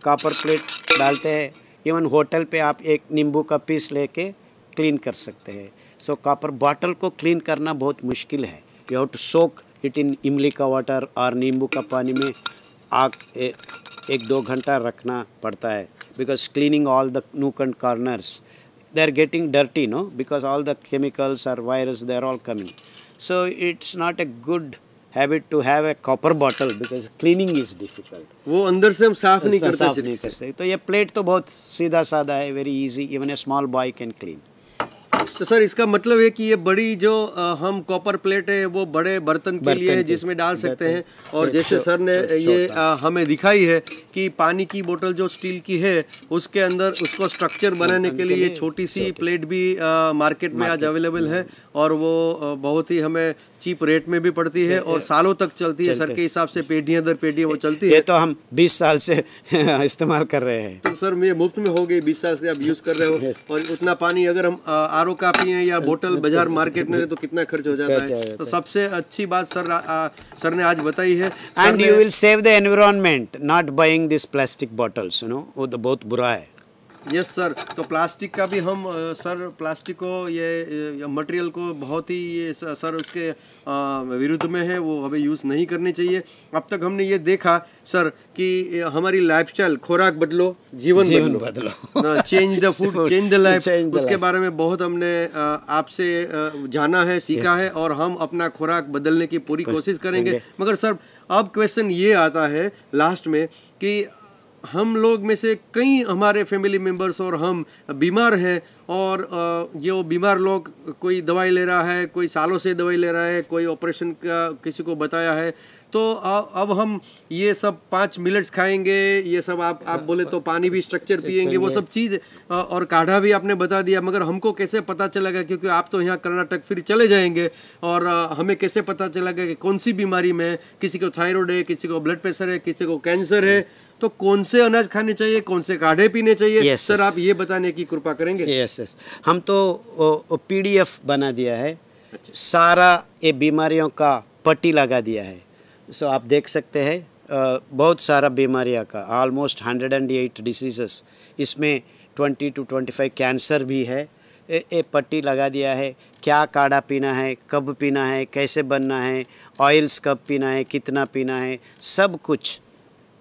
copper plate डालते हैं इवन होटल पे आप एक नींबू का पीस लेके क्लीन कर सकते हैं सो कापर बॉटल को क्लीन करना बहुत मुश्किल है you have to soak it in इमली का वाटर और नींबू का पानी में आग ए, एक दो घंटा रखना पड़ता है because cleaning all the nook and corners they are getting dirty no because all the chemicals are virus they are all coming So it's not a good habit to have a copper bottle because cleaning is difficult वो अंदर से हम साफ नहीं करते साफ नहीं कर सकते तो ये प्लेट तो बहुत सीधा साधा है very easy even a small boy can clean तो सर इसका मतलब है कि ये बड़ी जो हम कॉपर प्लेट है वो बड़े बर्तन के लिए है जिसमें डाल सकते हैं और जैसे सर ने ये हाँ। हमें दिखाई है कि पानी की बोतल जो स्टील की है उसके अंदर उसको स्ट्रक्चर बनाने के लिए छोटी सी प्लेट भी मार्केट में आज अवेलेबल है हाँ। और वो बहुत ही हमें चीप रेट में भी पड़ती है और सालों तक चलती है सर के हिसाब से पेढ़ियाँ दर पेढ़ियाँ वो चलती है तो हम बीस साल से हाँ, इस्तेमाल कर रहे हैं तो सर ये मुफ्त में हो गई बीस साल से आप यूज़ कर रहे हो और उतना पानी अगर हम हजारों कापी है या बोतल बाजार मार्केट में तो कितना खर्च हो जाता है तो सबसे अच्छी बात सर सर ने आज बताई है and you will save the environment not buying this plastic bottles you know वो तो बहुत बुरा है यस सर तो प्लास्टिक का भी हम सर प्लास्टिक को ये मटेरियल को बहुत ही ये सर उसके विरुद्ध में है वो हमें यूज़ नहीं करनी चाहिए अब तक हमने ये देखा सर कि हमारी लाइफस्टाइल खुराक बदलो जीवन, जीवन बदलो। Change the food change the life उसके बारे में बहुत हमने आपसे जाना है सीखा है और हम अपना खुराक बदलने की पूरी कोशिश करेंगे मगर सर अब क्वेश्चन ये आता है लास्ट में कि हम लोग में से कई हमारे फैमिली मेम्बर्स और हम बीमार हैं और ये वो बीमार लोग कोई दवाई ले रहा है कोई सालों से दवाई ले रहा है कोई ऑपरेशन का किसी को बताया है तो अब हम ये सब पाँच मिलट्स खाएंगे ये सब आप आप हाँ, बोले तो हाँ, पानी भी स्ट्रक्चर हाँ, पियेंगे वो सब चीज़ और काढ़ा भी आपने बता दिया मगर हमको कैसे पता चलेगा क्योंकि आप तो यहाँ कर्नाटक फिर चले जाएंगे और हमें कैसे पता चलेगा कि कौन सी बीमारी में किसी को थायराइड है किसी को ब्लड प्रेशर है किसी को कैंसर है तो कौन से अनाज खाने चाहिए कौन से काढ़े पीने चाहिए yes, सर आप ये बताने की कृपा करेंगे यस yes, yes. हम तो पीडीएफ बना दिया है अच्छा। सारा ये बीमारियों का पट्टी लगा दिया है सो आप देख सकते हैं बहुत सारा बीमारियों का almost hundred and eight diseases इसमें twenty to twenty five cancer भी है ये पट्टी लगा दिया है क्या काढ़ा पीना है कब पीना है कैसे बनना है ऑयल्स कब पीना है कितना पीना है सब कुछ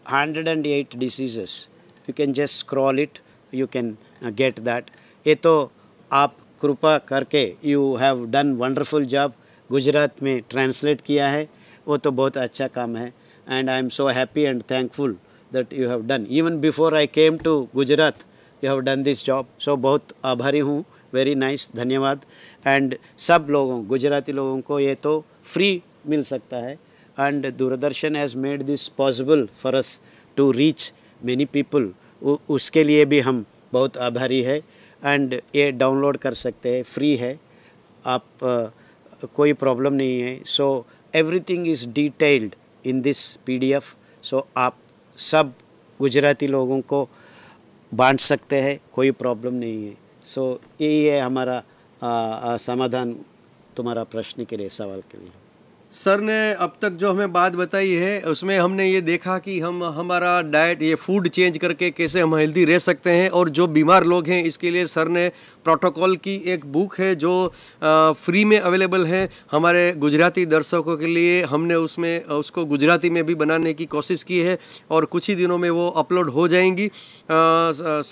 108 diseases. You can just scroll it, you can uh, get that. ये तो आप कृपा करके you have done wonderful job Gujarat में ट्रांसलेट किया है वो तो बहुत अच्छा काम है and I am so happy and thankful that you have done even before I came to Gujarat you have done this job so बहुत आभारी हूँ वेरी नाइस nice, धन्यवाद एंड सब लोगों गुजराती लोगों को ये तो फ्री मिल सकता है and Doordarshan has made this possible for us to reach many people. उसके लिए भी हम बहुत आभारी है एंड ये डाउनलोड कर सकते हैं फ्री है आप uh, कोई प्रॉब्लम नहीं है so everything is detailed in this PDF so आप सब गुजराती लोगों को बांट सकते हैं कोई प्रॉब्लम नहीं है सो so, यही है हमारा uh, uh, समाधान तुम्हारा प्रश्न के लिए सवाल के लिए सर ने अब तक जो हमें बात बताई है उसमें हमने ये देखा कि हम हमारा डाइट ये फूड चेंज करके कैसे हम हेल्दी रह सकते हैं और जो बीमार लोग हैं इसके लिए सर ने प्रोटोकॉल की एक बुक है जो आ, फ्री में अवेलेबल है हमारे गुजराती दर्शकों के लिए हमने उसमें उसको गुजराती में भी बनाने की कोशिश की है और कुछ ही दिनों में वो अपलोड हो जाएंगी आ,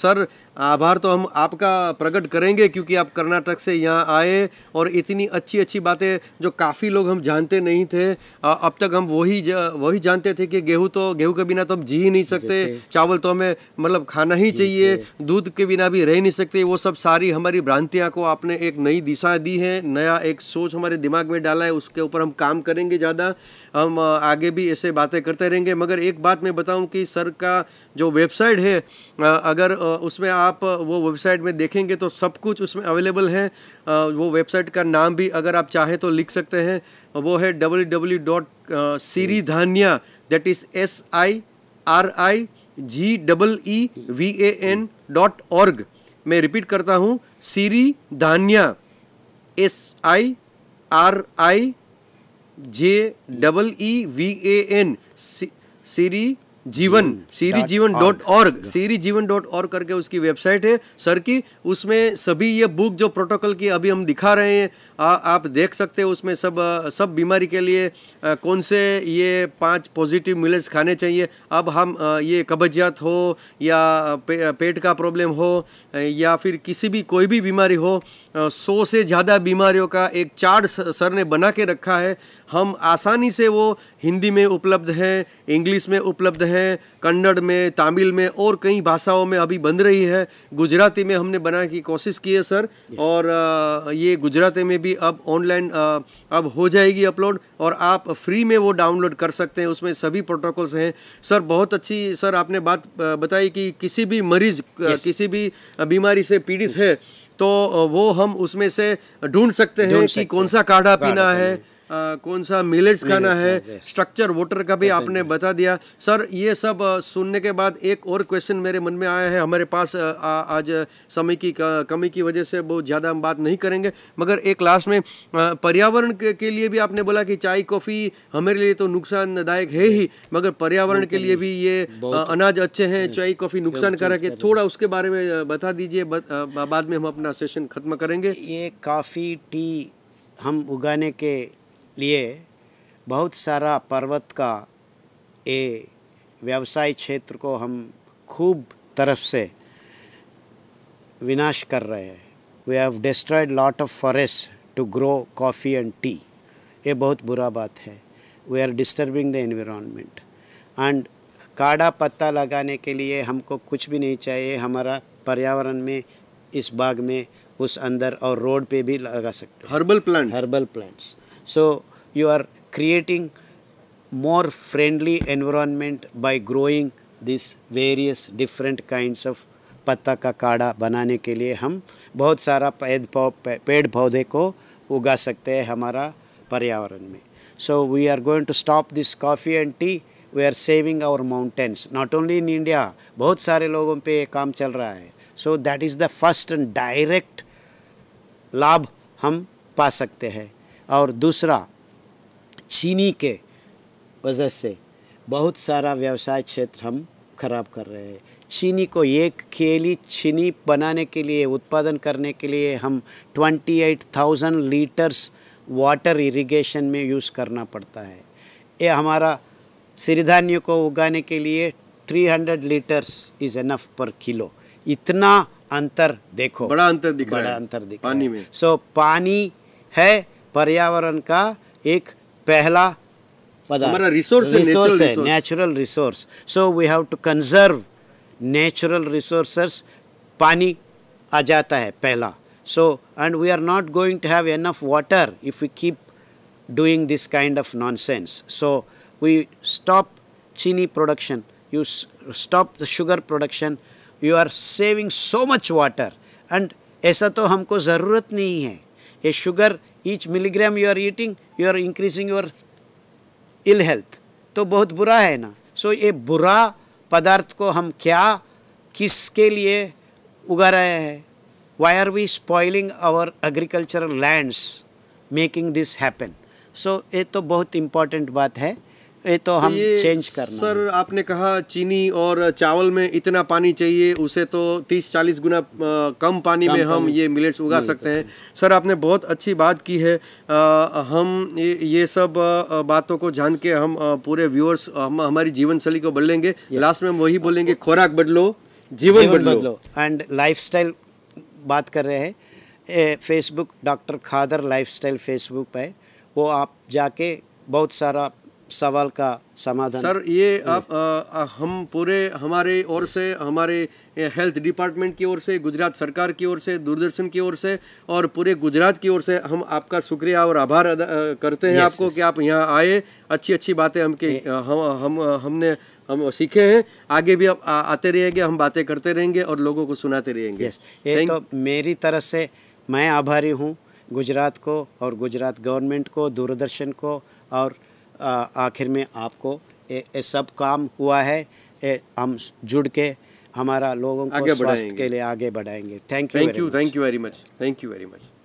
सर आभार तो हम आपका प्रकट करेंगे क्योंकि आप कर्नाटक से यहाँ आए और इतनी अच्छी अच्छी बातें जो काफ़ी लोग हम जानते नहीं थे अब तक हम वही जा, वही जानते थे कि गेहूँ तो गेहूँ के बिना तो हम जी ही नहीं सकते चावल तो हमें मतलब खाना ही चाहिए दूध के बिना भी रह नहीं सकते वो सब सारी हमारी भ्रांतियाँ को आपने एक नई दिशा दी है नया एक सोच हमारे दिमाग में डाला है उसके ऊपर हम काम करेंगे ज़्यादा हम आगे भी ऐसे बातें करते रहेंगे मगर एक बात मैं बताऊँ कि सर का जो वेबसाइट है अगर उसमें आप आप वो वेबसाइट में देखेंगे तो सब कुछ उसमें अवेलेबल है वो वेबसाइट का नाम भी अगर आप चाहें तो लिख सकते हैं वो है W W dot Siri Dhanya that is S I R I G double E V A N dot org मैं रिपीट करता हूँ Siri Dhanya S I R I J double E V A N Siri Jeevan Siri जीवन डॉट ऑर्ग सीरी जीवन डॉट ऑर्ग करके उसकी website है sir की उसमें सभी ये बुक जो प्रोटोकॉल की अभी हम दिखा रहे हैं आ, आप देख सकते हैं उसमें सब सब बीमारी के लिए आ, कौन से ये पांच पॉजिटिव मिलेज खाने चाहिए अब हम आ, ये कब्जियात हो या पे, पेट का प्रॉब्लम हो या फिर किसी भी कोई भी बीमारी हो सौ से ज़्यादा बीमारियों का एक चार्ट सर ने बना के रखा है हम आसानी से वो हिंदी में उपलब्ध है इंग्लिश में उपलब्ध है है कन्नड़ में तमिल में और कई भाषाओं में अभी बन रही है गुजराती में हमने बनाने की कोशिश की है सर और ये गुजराती में भी अब ऑनलाइन अब हो जाएगी अपलोड और आप फ्री में वो डाउनलोड कर सकते हैं उसमें सभी प्रोटोकॉल्स हैं सर बहुत अच्छी सर आपने बात बताई कि किसी भी मरीज किसी भी बीमारी से पीड़ित है तो वो हम उसमें से ढूंढ सकते हैं कि कौन सा काढ़ा पीना है आ, कौन सा मिलेट्स खाना है स्ट्रक्चर वाटर का भी आपने बता दिया सर ये सब सुनने के बाद एक और क्वेश्चन मेरे मन में आया है हमारे पास आ, आज समय की कमी की वजह से बहुत ज़्यादा हम बात नहीं करेंगे मगर एक लास्ट में पर्यावरण के, के लिए भी आपने बोला कि चाय कॉफ़ी हमारे लिए तो नुकसानदायक है ही मगर पर्यावरण के लिए भी ये अनाज अच्छे हैं चाय कॉफ़ी नुकसानकारक है थोड़ा उसके बारे में बता दीजिए बाद में हम अपना सेशन खत्म करेंगे ये काफ़ी टी हम उगाने के लिए बहुत सारा पर्वत का ये व्यवसाय क्षेत्र को हम खूब तरफ से विनाश कर रहे हैं we have destroyed lot of forest to grow coffee and tea ये बहुत बुरा बात है we are disturbing the environment and काढ़ा पत्ता लगाने के लिए हमको कुछ भी नहीं चाहिए हमारा पर्यावरण में इस बाग में उस अंदर और रोड पे भी लगा सकते हैं herbal plant herbal plants so you are creating more friendly environment by growing these various different kinds of पत्ता का काढ़ा बनाने के लिए हम बहुत सारा पेड़ पेड़ पौधे को उगा सकते हैं हमारा पर्यावरण में so we are going to stop this coffee and tea we are saving our mountains not only in india bahut sare logon pe ye kaam chal raha hai so that is the first and direct लाभ हम पा सकते हैं और दूसरा चीनी के वजह से बहुत सारा व्यवसाय क्षेत्र हम खराब कर रहे हैं चीनी को एक केली चीनी बनाने के लिए उत्पादन करने के लिए हम 28,000 लीटर्स वाटर इरिगेशन में यूज़ करना पड़ता है ये हमारा सिरधान्य को उगाने के लिए 300 litres is enough per kilo इतना अंतर देखो बड़ा अंतर दिखा बड़ा है अंतर दिखा पानी में सो so, पानी है पर्यावरण का एक पहला हमारा है natural resource so we have to conserve natural resource पानी आ जाता है पहला so and we are not going to have enough water if you keep doing this kind of nonsense so we stop chini production you stop the sugar production you are saving so much water and ऐसा तो हमको ज़रूरत नहीं है a sugar each milligram you are eating you are increasing your ill health तो बहुत बुरा है ना सो so, ये बुरा पदार्थ को हम क्या किसके लिए उगा रहे हैं why are we spoiling our agricultural lands making this happen so ये तो बहुत इम्पॉर्टेंट बात है ये तो हम ये चेंज करना सर आपने कहा चीनी और चावल में इतना पानी चाहिए उसे तो 30-40 गुना कम पानी कम में हम ये मिलेट्स उगा सकते हैं सर आपने बहुत अच्छी बात की है आ, हम ये, ये सब बातों को जान के हम पूरे व्यूअर्स हम हमारी जीवन शैली को बदलेंगे लास्ट में हम वही बोलेंगे खुराक बदलो जीवन, बदलो एंड लाइफ बात कर रहे हैं Facebook doctor Khadar life Facebook पे वो आप जाके बहुत सारा सवाल का समाधान सर ये आप आ, हम पूरे हमारे ओर से हमारे हेल्थ डिपार्टमेंट की ओर से गुजरात सरकार की ओर से दूरदर्शन की ओर से और पूरे गुजरात की ओर से हम आपका शुक्रिया और आभार करते हैं आपको कि आप यहाँ आए अच्छी अच्छी बातें हम के हम हम हमने हम सीखे हैं आगे भी आप आते रहेंगे हम बातें करते रहेंगे और लोगों को सुनाते रहेंगे ये तो मेरी तरफ से मैं आभारी हूँ गुजरात को और गुजरात गवर्नमेंट को दूरदर्शन को और आखिर में आपको ए, ए सब काम हुआ है ए, हम जुड़ के हमारा लोगों को स्वास्थ्य के लिए आगे बढ़ाएंगे thank you thank you thank you very much thank you very much